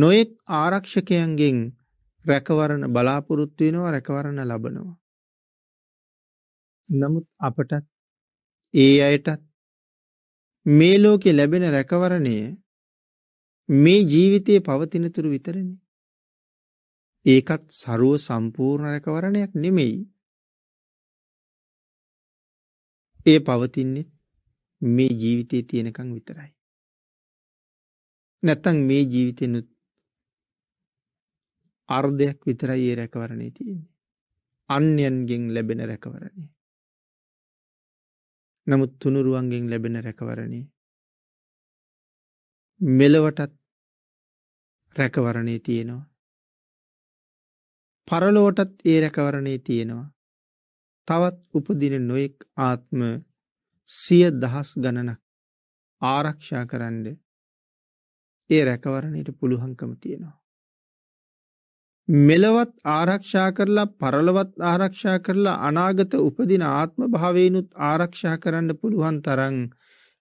නොයෙක් ආරක්ෂකයන්ගෙන් රැකවරණ බලාපොරොත්තු වෙනවා රැකවරණ ලබනවා. නමුත් අපටත් ඒ අයටත් මේ ලෝකේ ලැබෙන රැකවරණය මේ ජීවිතයේ පවතින තුරු විතරනේ. ඒකත් ਸਰව සම්පූර්ණ රැකවරණයක් නෙමෙයි. ඒ පවතින්නේ මේ ජීවිතයේ තියෙනකන් විතරයි. නැත්තම් මේ ජීවිතෙනුත් අර්ධයක් විතරයි ඒ රැකවරණය තියෙන්නේ. අන්‍යන්ගෙන් ලැබෙන රැකවරණය. නමුත් තුනුරුවන්ගෙන් ලැබෙන රැකවරණය. මෙලවටත් රැකවරණය තියෙනවා. පරලෝටත් ඒ රැකවරණය තියෙනවා. තවත් උපදින නොයෙක් ආත්ම සිය දහස් ගණනක් ආරක්ෂා කරන්න ඒ රැකවරණයට පුළුහංකම තියෙනවා. මෙලවත් ආරක්ෂා කරලා පරලොවත් ආරක්ෂා කරලා අනාගත උපදින ආත්ම භාවේනුත් ආරක්ෂා කරන්න පුළුවන් තරම්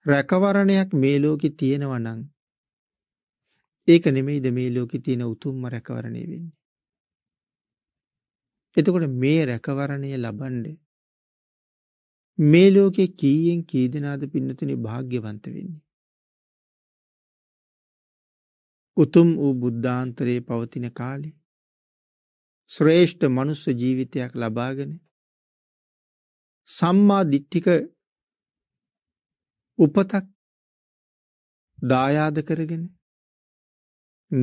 රැකවරණයක් මේ ලෝකේ තියෙනවා නම් ඒක නෙමෙයිද මේ ලෝකේ තියෙන උතුම්ම රැකවරණය වෙන්නේ. එතකොට මේ රැකවරණය ලබන්නේ මේ ලෝකේ කීයෙන් කී දෙනාද පින්නතුනි භාග්‍යවන්ත වෙන්නේ. උතුම් වූ බුද්ධාන්තරයේ පවතින කාලේ ශ්‍රේෂ්ඨ මනුස්ස ජීවිතයක් ලබාගෙන සම්මා දිට්ඨික උපතක් දායාද කරගෙන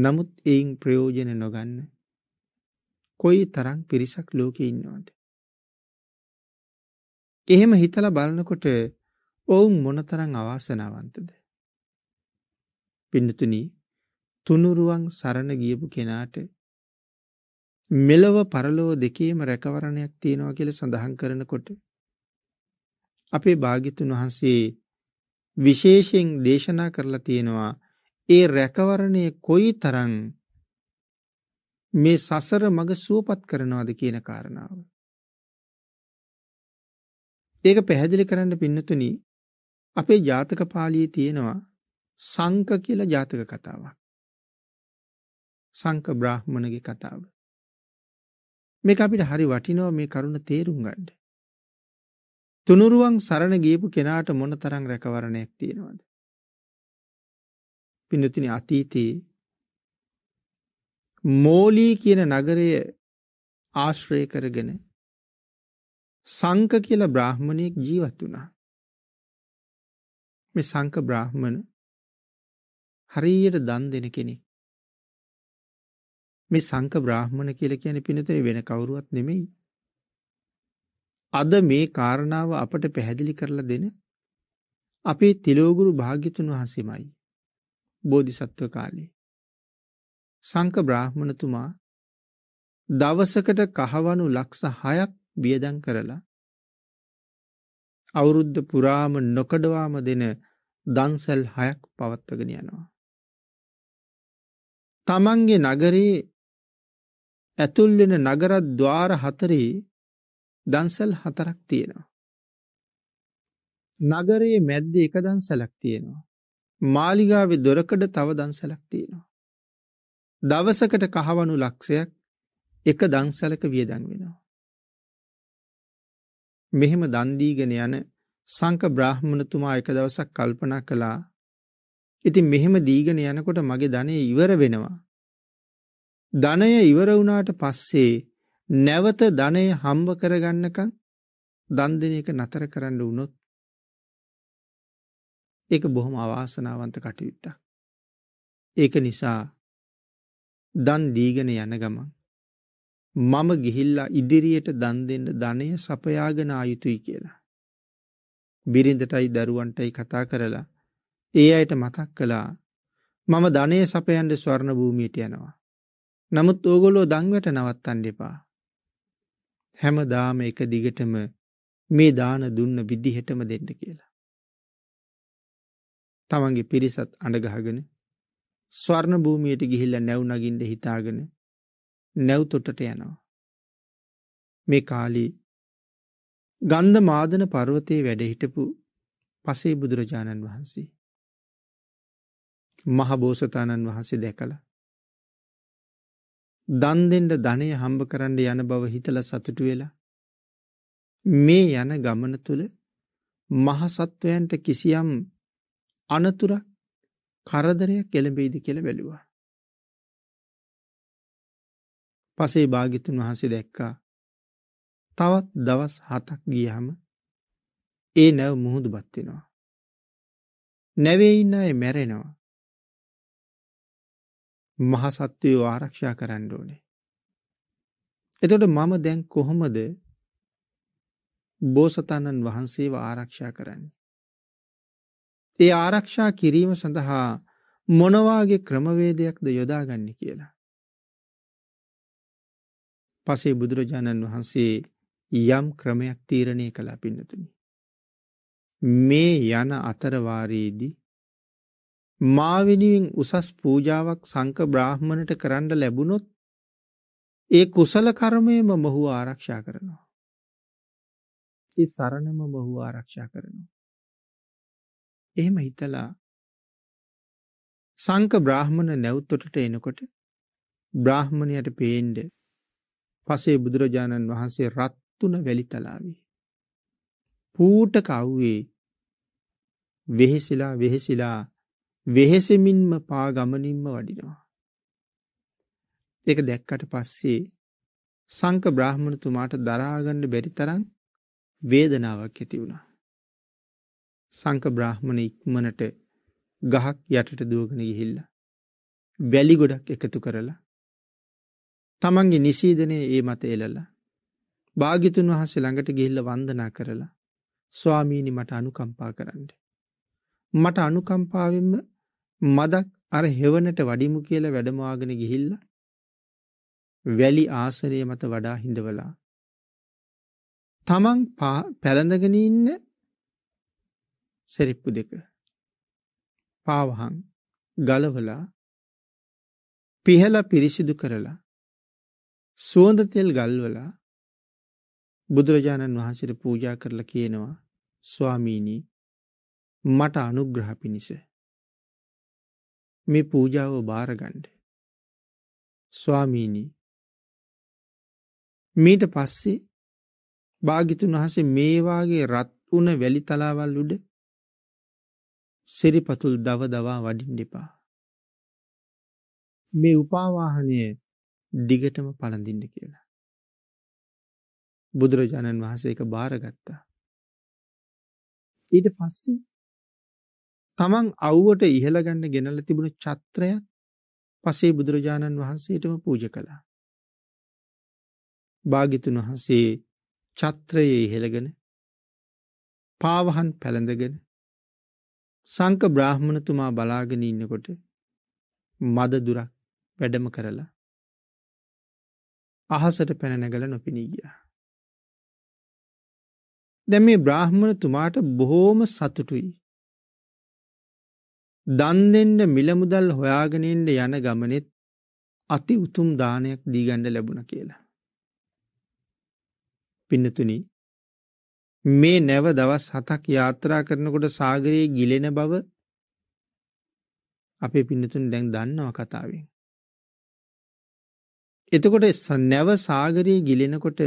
නමුත් එයින් ප්‍රයෝජන නොගන්න කොයි තරම් පිරිසක් ලෝකෙ ඉන්නවද එහෙම හිතලා බලනකොට ඔවුන් මොනතරම් අවාසනාවන්තද පින්නතුනි තුනුරුවන් සරණ ගියපු කෙනාට මෙලව පරලෝ දෙකේම රැකවරණයක් තියෙනවා කියල සඳහන් කරනකොට. අපේ භාගිතුන් වහන්සේ විශේෂයෙන් දේශනා කරලා තියෙනවා ඒ රැකවරණය කොයි තරං මේ සසර මඟ සුවපත් කරනවාද කියන කාරණාව. ඒක පැහැදිලි කරන්න පින්නතුනි අපේ ජාතක පාලියේ තියෙනවා සංක කියලා ජාතක කතාවක්. සංක බ්‍රාහ්මණගේ කතාව. මේක අපිට හරි වටිනවා මේ කරුණ තේරුම් ගන්න. තුනුරුවන් සරණ ගියපු කෙනාට මොනතරම් රැකවරණයක් තියෙනවද? පින්දුතිනි අතීතේ මෝලී කියන නගරය ආශ්‍රය කරගෙන සංක කියලා බ්‍රාහ්මණයෙක් ජීවත් වුණා. මේ සංක බ්‍රාහ්මණ හරියට දන් දෙන කෙනෙක්. මේ සංක බ්‍රාහ්මණ කියලා කියන්නේ පිනතේ වෙන කවුරුවත් නෙමෙයි. අද මේ කාරණාව අපට පැහැදිලි කරලා දෙන අපේ තිලෝගුරු භාග්‍යතුන් වහන්සේමයි. බෝධිසත්ව කාලේ. සංක බ්‍රාහ්මණතුමා දවසකට කහවණු ලක්ෂ 6ක් වියදම් කරලා අවුරුද්ද පුරාම නොකඩවාම දෙන දන්සල් 6ක් පවත්වගෙන යනවා. තමන්ගේ නගරයේ ඇතුල් වෙන නගරත් ద్వාර හතරේ දන්සල් හතරක් තියෙනවා. නගරයේ මැද්දේ එක දන්සලක් තියෙනවා. මාලිගාවේ දොරකඩ තව දන්සලක් තියෙනවා. දවසකට කහවණු ලක්ෂයක් එක දන්සලක වියදම් වෙනවා. මෙහෙම දන් දීගෙන යන සංක බ්‍රාහ්මණතුමා එක දවසක් කල්පනා කළා. ඉතින් මෙහෙම දීගෙන යනකොට මගේ ධනෙ ඉවර වෙනවා. ධනය ඉවර වුණාට පස්සේ නැවත ධනය හම්බ කරගන්නකම් දන් දෙන එක නතර කරන්න වුණොත් ඒක බොහොම අවාසනාවන්ත කටයුත්තක්. ඒක නිසා දන් දීගෙන යන ගමන් මම ගිහිල්ලා ඉදිරියට දන් දෙන්න ධනය සපයාගෙන ආයුතුයි කියලා. බිරිඳටයි දරුවන්ටයි කතා කරලා ඒ අයට මතක් කළා මම ධනය සපයන්ඩ ස්වර්ණ භූමියට යනවා. නමුත් ඕගොලෝ දංවැට නවත්තන්න එපා. හැමදාම එක දිගටම මේ දාන දුන්න විදිහටම දෙන්න කියලා. තමන්ගේ පිරිසත් අඩගහගෙන ස්වර්ණ භූමියයට ගිහිල්ල නැව් නගින්ට හිතාගෙන නැව්තොටට යනවා. මේ කාලී ගන්ධ මාදන පර්වතයේ වැඩහිටපු පසේ බුදුරජාණන් වහන්සේ. මහබෝසතාණන් වහන්සේ දැකලා දන් දෙන්න ධනය හම්බ කරන්න යන බව හිතලා සතුටු වෙලා මේ යන ගමන තුල මහසත්වයන්ට කිසියම් අනතුරක් කරදරයක් කෙළඹෙයිද කියලා බැලුවා. පසේ භාගිතුන් වහන්සේ දැක්කා තවත් දවස් හතක් ගියහම ඒ නැව මුහුදු බත්වෙනවා. නැවේ ඉන්න අය මැරෙනවා. මහසත්වයෝ ආරක්ෂා කරන්න ඕනේ. එතොට මම දැන් කොහොමද බෝසතාණන් වහන්සේව ආරක්ෂා කරන්නේ. ඒ ආරක්ෂා කිරීම සඳහා මොනවාගේ ක්‍රමවේදයක්ද යොදාගන්න කියලා. පසේ බුදුරජාණන් වහන්සේ යම් ක්‍රමයක් තීරණය කළ පින්නතුනි. මේ යන අතරවාරයේදී මා වෙනුවෙන් උසස් පූජාවක් සංක බ්‍රාහ්මණට කරන්න ලැබුණොත් ඒ කුසල කර්මයේම මොහු ආරක්ෂා කරනවා. ඒ සරණම මොහු ආරක්ෂා කරනවා. එහෙම හිතලා සංක බ්‍රාහ්මණ නැවුත්තොටට එනකොට බ්‍රාහ්මණයට පේන්න පසේ බුදුරජාණන් වහන්සේ රත්තුන වැලිතලාවේ පූට කව්වේ වෙහෙසිලා වෙහෙසිලා වෙහෙසෙමින්ම පා ගමනින්ම වඩිනවා. ඒක දැක්කට පස්සේ සංක බ්‍රාහ්මණතුමාට දරාගන්න බැරි තරම් වේදනාවක් ඇති වුණා. සංක බ්‍රාහ්මණ ඉක්මනට ගහක් යටට දුවගෙන ගිහිල්ලා වැලි ගොඩක් එකතු කරලා තමන්ගේ නිසීදනය ඒ මත එලලා භාගිතුන් වහන්සේ ළඟට ගිහිල්ලා වන්දනා කරලා ස්වාමීනි මට අනුකම්පා කරන්න. මට අනුකම්පාවෙන්ම මදක් අර හෙවණට වඩිමු කියලා වැඩමවාගෙන ගිහිල්ලා වැලි ආසනය මත වඩා හිඳවලා තමන් පැළඳගෙන ඉන්න සෙරිප්පු දෙක පාවහන් ගලවලා පිහලා පිරිසිදු කරලා සුවඳ තෙල් ගල්වලා බුදුරජාණන් වහන්සේට පූජා කරලා කියනවා ස්වාමීනි මට අනුග්‍රහ පිණිස මේ පූජාව භාරගණ්ඩ. ස්වාමීණී මීට පස්සේ භාගිතුන් වහසේ මේවාගේ රත් වුණ වැලි තලාවල් උඩ සිරිපතුල් දව දවා වඩින් දෙපා. මේ උපාවාහනය දිගටම පළඳින්න කියලා. බුදුරජාණන් වහසේ එක භාරගත්තා. ඊට පස්සේ තමන් අවුවට ඉහළ ගන්න ගෙනල්ලා තිබුණු චත්‍රයත් පසේ බුදුරජාණන් වහන්සේටම පූජා කළා. භාග්‍යතුන් වහන්සේ චත්‍රයේ ඉහෙළගෙන පාවහන් පැළඳගෙන සංක බ්‍රාහ්මණතුමා බලාගෙන ඉන්නකොට මද දුරක් වැඩම කරලා අහසට පැන නැගලා නොපෙනී ගියා. දැන් මේ බ්‍රාහ්මණතුමාට බොහෝම සතුටුයි. දන් දෙන්න මිල මුදල් හොයාගෙන ඉන්න යන ගමනෙත් අති උතුම් දානයක් දී ගන්න ලැබුණා කියලා. පින්නතුනි මේ නැව දවස් 7ක් යාත්‍රා කරනකොට සාගරයේ ගිලෙන බව අපේ පින්නතුනි දැන් දන්නවා කතාවෙන්. එතකොට නැව සාගරයේ ගිලෙනකොට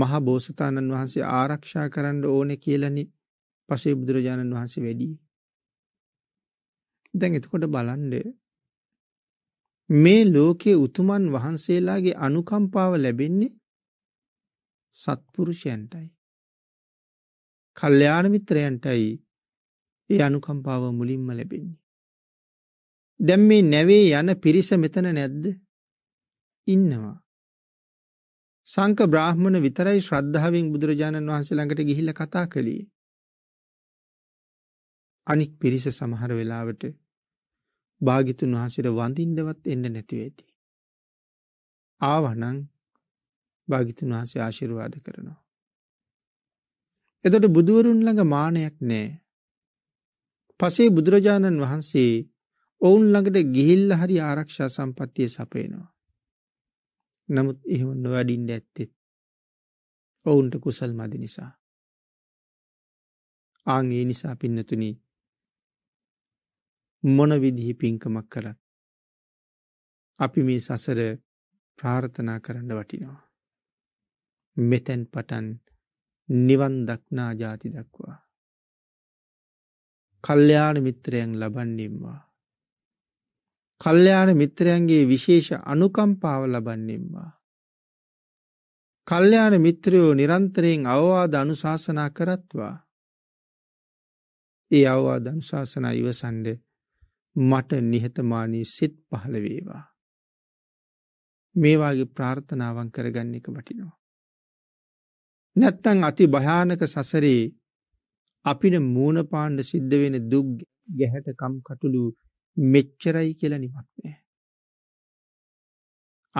මහා බෝසතාණන් වහන්සේ ආරක්ෂා කරන්න ඕනේ කියලානේ පසේ බුදුරජාණන් වහන්සේ වැඩියේ. දැන් එතකොට බලන්ඩ මේ ලෝකයේ උතුමන් වහන්සේලාගේ අනුකම්පාව ලැබෙන්නේ සත්පුරුෂයන්ටයි. කල්්‍යයාන මිත්‍රයන්ටයි ඒ අනුකම්පාව මුලින්ම ලැබෙන්නේ. දැම් මේ නැවේ යන පිරිස මෙතන නැද්ද ඉන්නවා. සංක බ්‍රාහ්මණ විතරයි ශ්‍රද්ධාවෙන් බුදුරජාණන් වහන්සේ ළඟට ගිහිල කතා කළේ. අනික් පිරිස සමහර වෙලාවට භාගිතුන් වහන්සේට වඳින්නවත් එන්න නැතිව ඇති. ආවනං භාගිතුන් වහන්සේ ආශිර්වාද කරනවා. එතට බුදුවරුන් ළඟ මානයක් නෑ. පසේ බුදුරජාණන් වහන්සේ ඔවුන් ළඟට ගිහිල්ල හරි ආරක්ෂා සම්පත්තිය සපේනවා. නමුත් එහෙම නොවැඩින්ට ඇත්තෙත් ඔවුන්ට කුසල් මදි නිසා. ආං ඒ නිසා පින්නතුනී මොන විදිහි පින්කමක් කරත්. අපි මේ සසර ප්‍රාර්ථනා කරන්න වටිනවා. මෙතැන් පටන් නිවන් දක්නා ජාති දක්වා. කල්්‍යයාන මිත්‍රයන් ලබන්නේම්වා. කල්්‍යයාන මිත්‍රයන්ගේ විශේෂ අනුකම්පාව ලබන්නේම්වා. කල්්‍යයාන මිත්‍රයෝ නිරන්තරයෙන් අවවාද අනුශාසනා කරත්වා. ඒ අවවාද අනුශාසනා ඉවසන්ඩ මට නිහතමානී සිත් පහළ වේවා. මේවාගේ ප්‍රාර්ථනාවන් කරගන්න එක වටිනවා. නැත්තං අති භයානක සසරේ අපිට මූුණපාණ්ඩ සිද්ධ වෙන දුක් ගැහැටකම් කටුළු මෙච්චරයි කියලා නිමක් නෑ.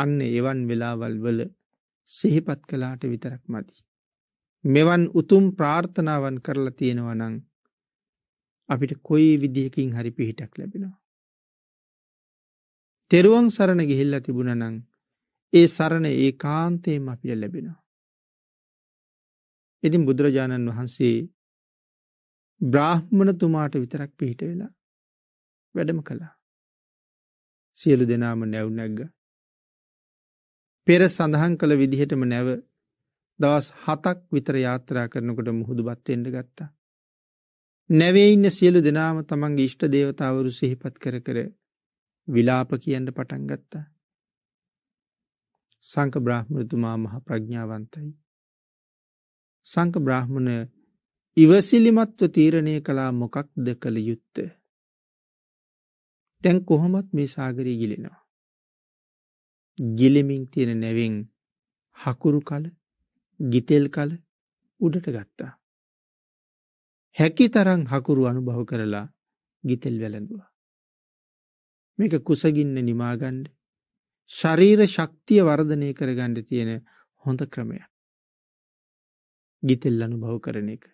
අන්න එවන් වෙලාවල් වල සිහිපත් කලාට විතරක් මදි. මෙවන් උතුම් ප්‍රාර්ථනාවන් කරලා තියෙනවනං අපිට කොයි විදිහකින් හරි පිහිටක් ලැබෙනවා. තෙරුවන් සරණ ගිහිල්ලා තිබුණනං ඒ සරණ ඒ කාන්තයම අපිට ලැබෙනවා. ඉතින් බුදුරජාණන් වහන්සේ බ්‍රාහ්මණතුමාට විතරක් පිහිට වෙලා වැඩම කළා. සියලු දෙනාම නැව් නැග්ග. පෙර සඳහන් කළ විදිහටම නැව දවස් හතක් විතර යාත්‍රා කරනකොට මුහුදු බත්තෙන්ට ගත්තා. නැවේ ඉන්න සියලු දෙනාම තමන්ගේ ඉෂ්ට දේවතාවරු සිහිපත් කර කර විලාප කියන්න පටන් ගත්තා. සංක බ්‍රාහ්මණතුමා මහ ප්‍රඥාවන්තයි. සංක බ්‍රාහ්මණ ඉවසිලිමත්ව තීරණය කළා මොකක්ද කළ යුත්ත. තැන් කොහොමත් මේ සාගරී ගිලෙනවා. ගිලිමින් තියෙන නැවෙන් හකුරු කල ගිතෙල් කල උඩට ගත්තා. හැකි තරං හකුරු අනුභව කරලා ගිතෙල් වැළඳවා. මේක කුසගින්න නිමාගණ්ඩ ශරීර ශක්තිය වර්ධනය කරගණ්ඩ තියෙන හොඳ ක්‍රමය. ගිතෙල් අනුභව කරන එක.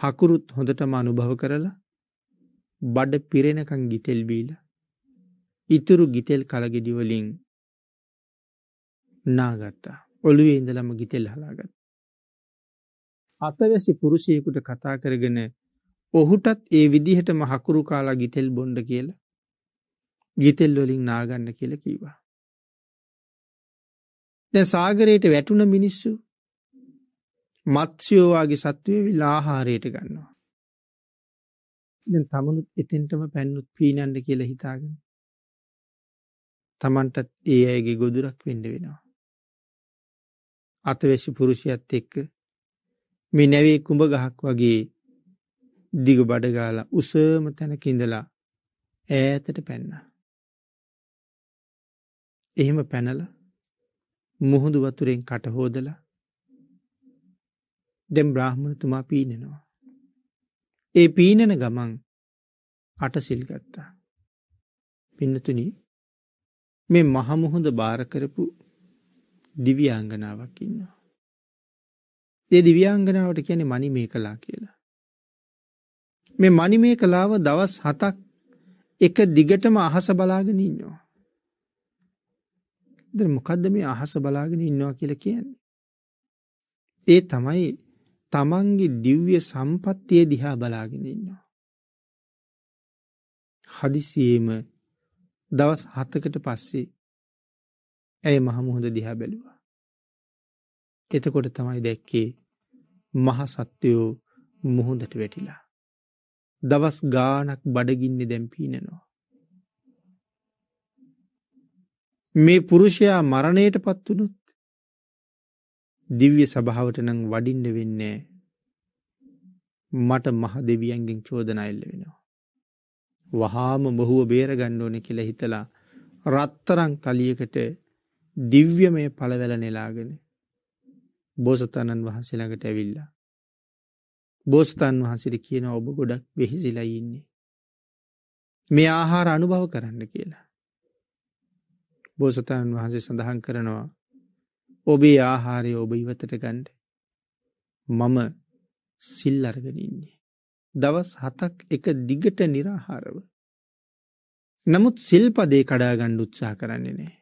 හකුරුත් හොඳටම අනුභව කරලා බඩ පිරෙනකං ගිතෙල් බීල ඉතුරු ගිතෙල් කලගෙඩිවලින් නාගත්තා ඔළුවේ ඉඳලම ගිතෙල් හලාගත් අතවැසි පුරුෂයෙකුට කතා කරගෙන ඔහුටත් ඒ විදිහටම හකුරු කාලා ගිතෙල් බොන්්ඩ කියලා ගිතෙල් වලින් නාගන්න කියල කීවා. දැ සාගරයට වැටුණ මිනිස්සු මත්ස්යෝවාගේ සත්වය විල් ආහාරයට ගන්නවා. දැන් තමනුත් එතෙන්ටම පැන්නුත් පීනන්ඩ කියල හිතාගෙන තමන්ටත් ඒ අයගේ ගොදුරක් වෙන්ඩ වෙනවා. අතවැසි පුරුෂයත් එක්ක මේ නැවේ කුඹ ගහක් වගේ දිග බඩගාලා උසම තැනකින්දලා ඈතට පැන්න. එහෙම පැනල මුහුදු වතුරෙන් කටහෝදල දැම් බ්‍රාහ්මණතුමා පීනෙනවා. ඒ පීනන ගමන් අටසිල් ගත්තා. පින්නතුන මේ මහමුහොඳ භාරකරපු දිවියංගනාවක් ඉන්නවා. ඒ දිව්‍යාංගනාවට කියන්නේ මනි මේකලා කියලා. මේ මනි මේකලාව දවස් 7ක් එක දිගටම අහස බලාගෙන ඉන්නවා. දැන් මොකද්ද මේ අහස බලාගෙන ඉන්නවා කියලා කියන්නේ? ඒ තමයි තමන්ගේ දිව්‍ය සම්පත්තිය දිහා බලාගෙන ඉන්නවා. හදිසියෙම දවස් 7කට පස්සේ ඇය මහ මුහුද දිහා බැලුවා. එතකොට තමයි දැක්කේ මහසත්වයෝ මුහොදට වැටිලා. දවස් ගානක් බඩගින්න දැම්පීනනවා. මේ පුරුෂයා මරණයට පත්වනුත් දිව්‍ය සභාවට නං වඩින්න වෙන්නේ මට මහ දෙවියන්ගෙන් චෝදනයිල්ල වෙනවා. වහාම බොහුව බේරගන්න ඕන කියලා හිතලා රත්තරං තලියකට දිව්‍යමය පළවැල නෙලාගෙන බෝසතාණන් වහන්සේළඟට ඇවිල්ලා. බෝස්තන් වහන්සිට කියන ඔබ ගොඩක් වෙහිසිලා ඉන්නේ. මේ ආහාර අනුභව කරන්න කියලා. බෝසතාණන් වහන්සේ සඳහන් කරනවා ඔබේ ආහාරය ඔබ ඉවතට ගණ්ඩ මම සිල් අරගෙන ඉන්නේ. දවස් හතක් එක දිගට නිරාහාරව. නමුත් සිල්පදේ කඩාගණ්ඩ උත්සාහ කරන්නේ නෑ.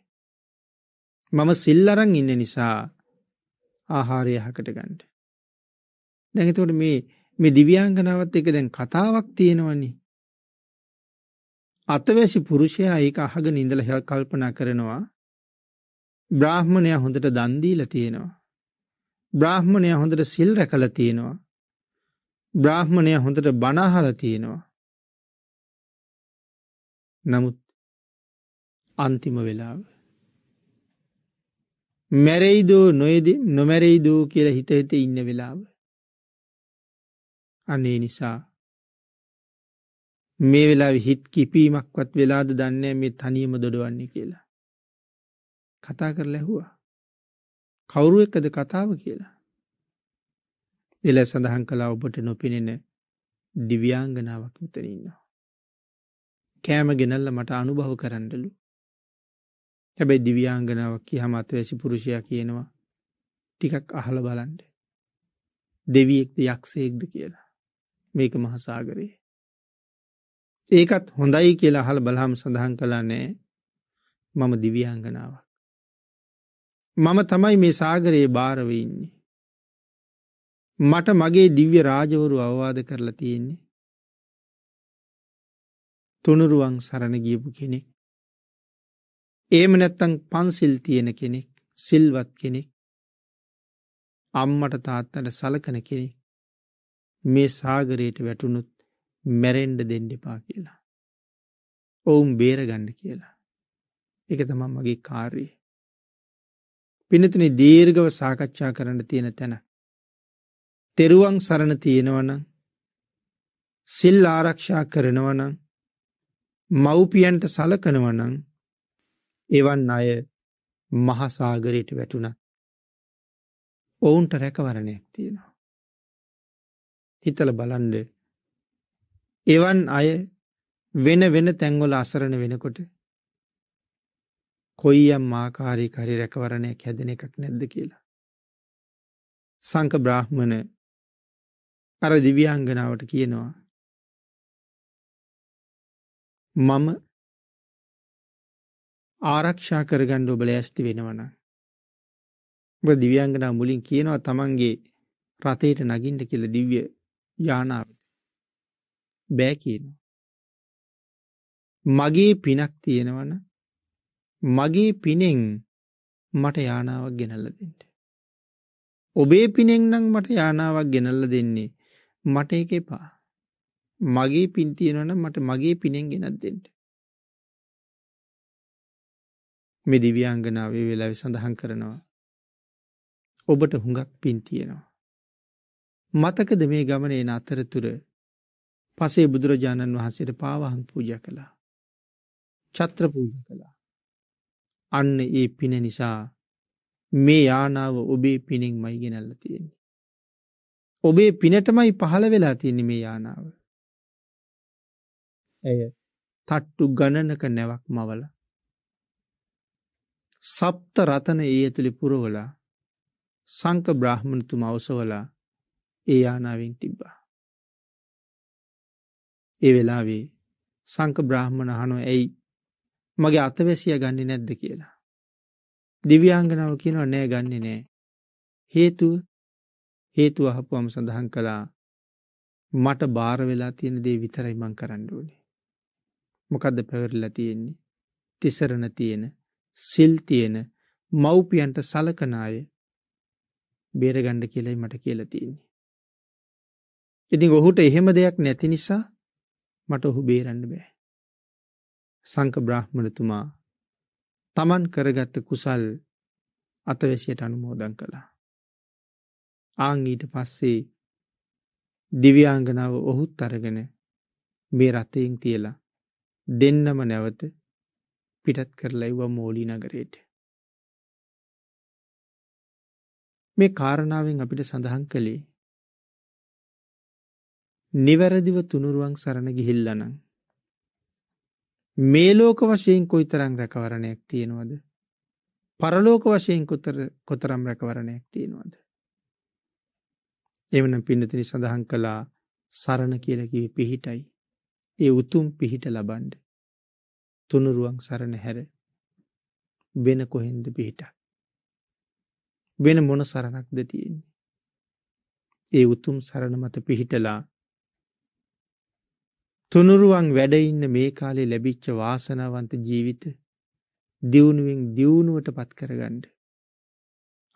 මම සිල් අරං ඉන්න නිසා ආහාරය හකට ගන්නට. දැන් එතකොට මේ මේ දිව්‍යාංගනාවත් එක දැන් කතාවක් තියෙනවනේ. අතවැසි පුරුෂයා ඒක අහගෙන ඉඳලා කල්පනා කරනවා. බ්‍රාහ්මණයා හොඳට දන් දීලා තියෙනවා. බ්‍රාහ්මණයා හොඳට සිල් රැකලා තියෙනවා. බ්‍රාහ්මණයා හොඳට බණ අහලා තියෙනවා. නමුත් අන්තිම වෙලාවේ මැරෙයිදෝ නොයද නොමැරෙයිදෝ කියල හිතහිත ඉන්න වෙලාව. අන්නේ නිසා මේ වෙලා හිත් කිපීමක්වත් වෙලාද දන්නේ මේ තනියම දොඩවන්නේ කියලා. කතා කර ලැහුවා. කවුරු එක්කද කතාව කියලා. එල සඳහන් කලා ඔබට නොපෙනෙන දිව්‍යාංගනාවක් විතරන්නවා. කෑම ගෙනල්ල මට අනුභව කරන්නලු හැබැයි දිවියංගනාවක් කිය හමත් වැසි පුරුෂයා කියනවා ටිකක් අහල බලන්ඩ. දෙවියෙක්ද යක්ෂයෙක්ද කියලා. මේක මහසාගරයේ. ඒකත් හොඳයි කියලා අහල් බලහම සඳහන් කලා නෑ මම දිවියංගනාවක්. මම තමයි මේ සාගරයේ භාරවඉන්නේ. මට මගේ දිව්‍ය රාජවරු අවවාද කරලා තියෙන්නේ. තුනුරුවන් සරණ ගියපු කෙනෙක් එහෙම නැත්නම් පන්සිල් තියෙන කෙනෙක්, සිල්වත් කෙනෙක්, අම්මට තාත්තට සලකන කෙනෙක් මේ සාගරයට වැටුනොත් මැරෙන්න දෙන්න එපා කියලා. ඔවුන් බේරගන්න කියලා. ඒක තමයි මගේ කාර්යය. පිනතුනේ දීර්ඝව සාකච්ඡා කරන්න තියෙන තැන. තෙරුවන් සරණ තියෙනවනම් සිල් ආරක්ෂා කරනවනම් මව්පියන්ට සලකනවනම් එවන් අය මහසාගරයට වැටුණ ඔවුන්ට රැකවරණයක් තියෙනවා. හිතල බලන්ඩ එවන් අය වෙන වෙන තැංගොල අසරණ වෙනකොට කොයියම් ආකාරී කරි රැකවරණයක් හැදෙන එකක් නැද්ද කියලා. සංක බ්‍රාහ්මණ අර දිවියංගනාවට කියනවා මම ආරක්ෂා කරගන්න ඔබ ලෑස්ති වෙනවනම් ඔබ දිව්‍යංගනා මුලින් කියනවා තමන්ගේ රතේට නගින්න කියලා දිව්‍ය යානාවෙද බෑ කියනවා මගේ පිනක් තියෙනවන මගේ පිනෙන් මට යානාවක් ගෙනල්ල දෙන්න ඔබේ පිනෙන් නම් මට යානාවක් ගෙනල්ල දෙන්නේ මට එක එපා මගේ පින් තියෙනවන මට මගේ පිනෙන් ගෙනත් දෙන්න මෙ දිවියංගනාවේ වෙලාවි සඳහන් කරනවා. ඔබට හුඟක් පින් තියෙනවා. මතකද මේ ගමන එන අතරතුර පසේ බුදුරජාණන් වහන්සේට පාවහන් පූජ කළා. චත්‍ර පූජ කළා. අන්න ඒ පින නිසා මේ යානාව ඔබේ පිනෙක් මයිගෙනල්ල තියෙන්නේ. ඔබේ පිනටමයි පහළ වෙලා තියෙන්නේ මේ යානාව. ඇය තට්ටු ගණනක නැවක් මවලා සප්ත රතන ඒ ඇතුළි පුරවලා සංක බ්‍රහ්මණතුම අවසවලා ඒ යානාවෙන් තිබ්බා. ඒ වෙලාවේ සංක බ්‍රහ්මණ හනෝ ඇයි මගේ අතවැසිය ගන්න නැද්ද කියලා. දිවියංගනාව කියනව නෑ ගන්නේ නෑ. හේතුව හේතු අහපුවම සඳහන් කළා මට බාර වෙලා තියෙන දේ විතරයි මං කරන්න ඕනේ. මොකද්ද පැවරලා තියෙන්නේ? තිසරණ තියෙන සිල් තියෙන මව්පියන්ට සලකන අය බේරගන්න කියලායි මට කියලා තියෙන්නේ. ඉතින් ඔහුට එහෙම දෙයක් නැති නිසා මට ඔහු බේරන්න බෑ. සංක බ්‍රාහ්මණතුමා තමන් කරගත්ත කුසල් අතවැසියට අනුමෝදන් කළා. ආන් ඊට පස්සේ දිව්‍යාංගනාව ඔහුත් අරගෙන මේ රථයෙන් තියලා දෙන්නම නැවත පිටත් කරලයිවා මෝලි නගරයට. මේ කාරණාවෙන් අපිට සඳහන් කළේ නිවැරදිව තුනුරුවන් සරණ ගිහිල්ලනං මේ ලෝක වශයෙන් කොයිතරම් රැකවරණයක් තියෙනවද? පරලෝක වශයෙන් කොතර කොතරම් රැකවරණයක් තියෙනවද? එවනම් පින්නතිනි සඳහන් කළා සරණ කියලා කිව්වේ පිහිටයි. ඒ උතුම් පිහිට ලබන්නේ තුනුරුවන් සරණ හැර වෙන කොහෙන්ද පිහිට වෙන මොන සරණක්ද තියෙන්නේ ඒ උතුම් සරණ මත පිහිටලා තුනුරුවන් වැඩඉන්න මේ කාලේ ලැබිච්ච වාසනාවන්ත ජීවිත දියුණුවෙන් දියුණුවට පත් කරගණ්ඩ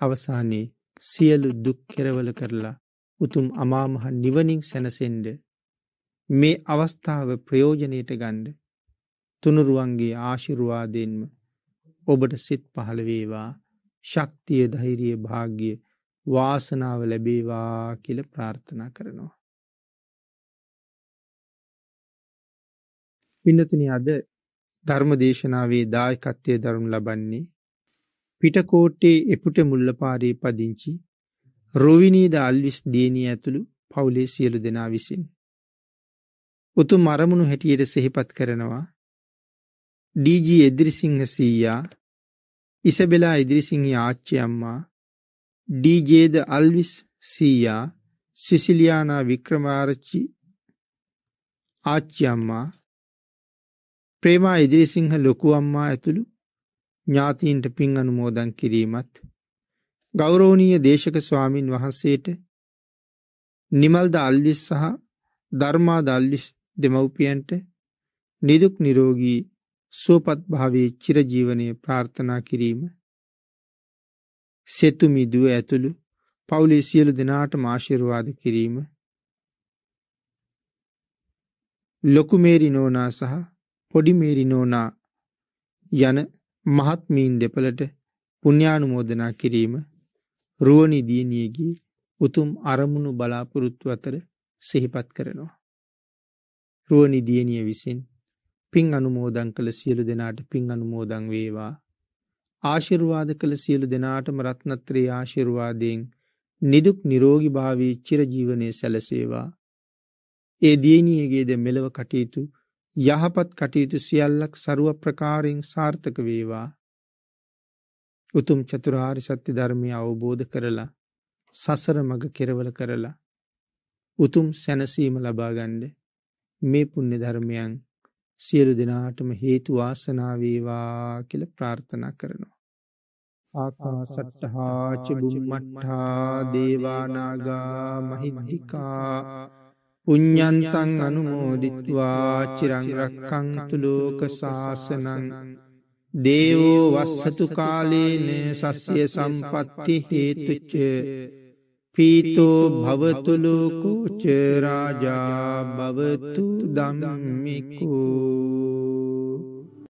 අවසානයේ සියලු දුක් කෙරවල කරලා උතුම් අමාමහ නිවනින් සැනසෙන්ඩ මේ අවස්ථාව ප්‍රයෝජනයට ගණ්ඩ තුනුරුවන්ගේ ආශිරුවාදයෙන්ම ඔබට සිත් පහළ වේවා ශක්තිය ධෛරිය භාග්‍ය වාසනාව ලැබේවා කියල ප්‍රාර්ථනා කරනවා. පිනතුනි අද ධර්ම දේශනාවේ දායකත්වය දරුණු ලබන්නේ පිටකෝට්ටේ එපුට මුල්ලපාරේ පදිංචි රොවිනීද අල්විස් දේනී ඇතුළු පවුලේ සියලු දෙනා විසින්. උතු මරමුණු හැටියට සෙහිපත් කරනවා ඩීජී එදිරිසිංහ සීයා ඉසබෙලා ඉදිරිසිංහ ආච්චි අම්මා ඩීජේද අල්විස් සීයා සිසිලියානා වික්‍රමාරච්චි ආච්චි අම්මා ප්‍රේමා ඉදිරිසිංහ ලොකු අම්මා ඇතුළු ඥාතීන්ට පින් අනුමෝදන් කිරීමත් ගෞරෝණීය දේශක ස්වාමින් වහන්සේට නිමල්ද අල්විස් සහ ධර්මා දල්විස් දෙමව්පියන්ට නිදුක් නිරෝගී සුවපත් භාවයේ චිරජීවනය ප්‍රාර්ථනා කිරීම සෙතුමි දුව ඇතුළු පවුලේ සියලු දෙනාට මාශිර්වාද කිරීම ලොකුමේරි නෝනා සහ පොඩිමේරි නෝනා යන මහත්මීන් දෙපළට පුුණ්‍යානුමෝදනා කිරීම රුවනි දියණියගේ උතුම් අරමුණු බලාපොරොත්තු අතර සිහිපත් කරනවා. රුවනි දියණිය විසින් පින් අනුමෝදං කළ සියලු දෙනාට පින් අනුමෝදං වේවා. ආශිර්වාද කළ සියලු දෙනාටම රත්නත්‍රයේ ආශිර්වාදයෙන් නිදුක් නිරෝගී භාවී චිරජීවනයේ සැලසේවා. ඒ දියණියගේද මෙලව කටයුතු යහපත් කටයුතු සියල්ලක් ਸਰව ප්‍රකාරයෙන් සාර්ථක වේවා. උතුම් චතුරාර්ය සත්‍ය ධර්මය අවබෝධ කරලා සසර මඟ කෙරවල කරලා උතුම් සැනසීම ලබා ගන්න මේ පුණ්‍ය ධර්මයන් සියලු දෙනාටම හේතු වාසනා වේවා කියලා ප්‍රාර්ථනා කරනවා. ආකාසට්ඨහා ච බුම්මට්ඨා දේවා නාග මහිද්దికා පුඤ්ඤන්තං අනුමෝදිත්වා චිරං රක්ඛන්තු ලෝක සාසනං දේවෝ වස්සතු කාලේන සස්්‍ය සම්පත්ති හේතුච පීතෝ භවතුලෝකෝ චරාජා භවතු දම්මිකෝ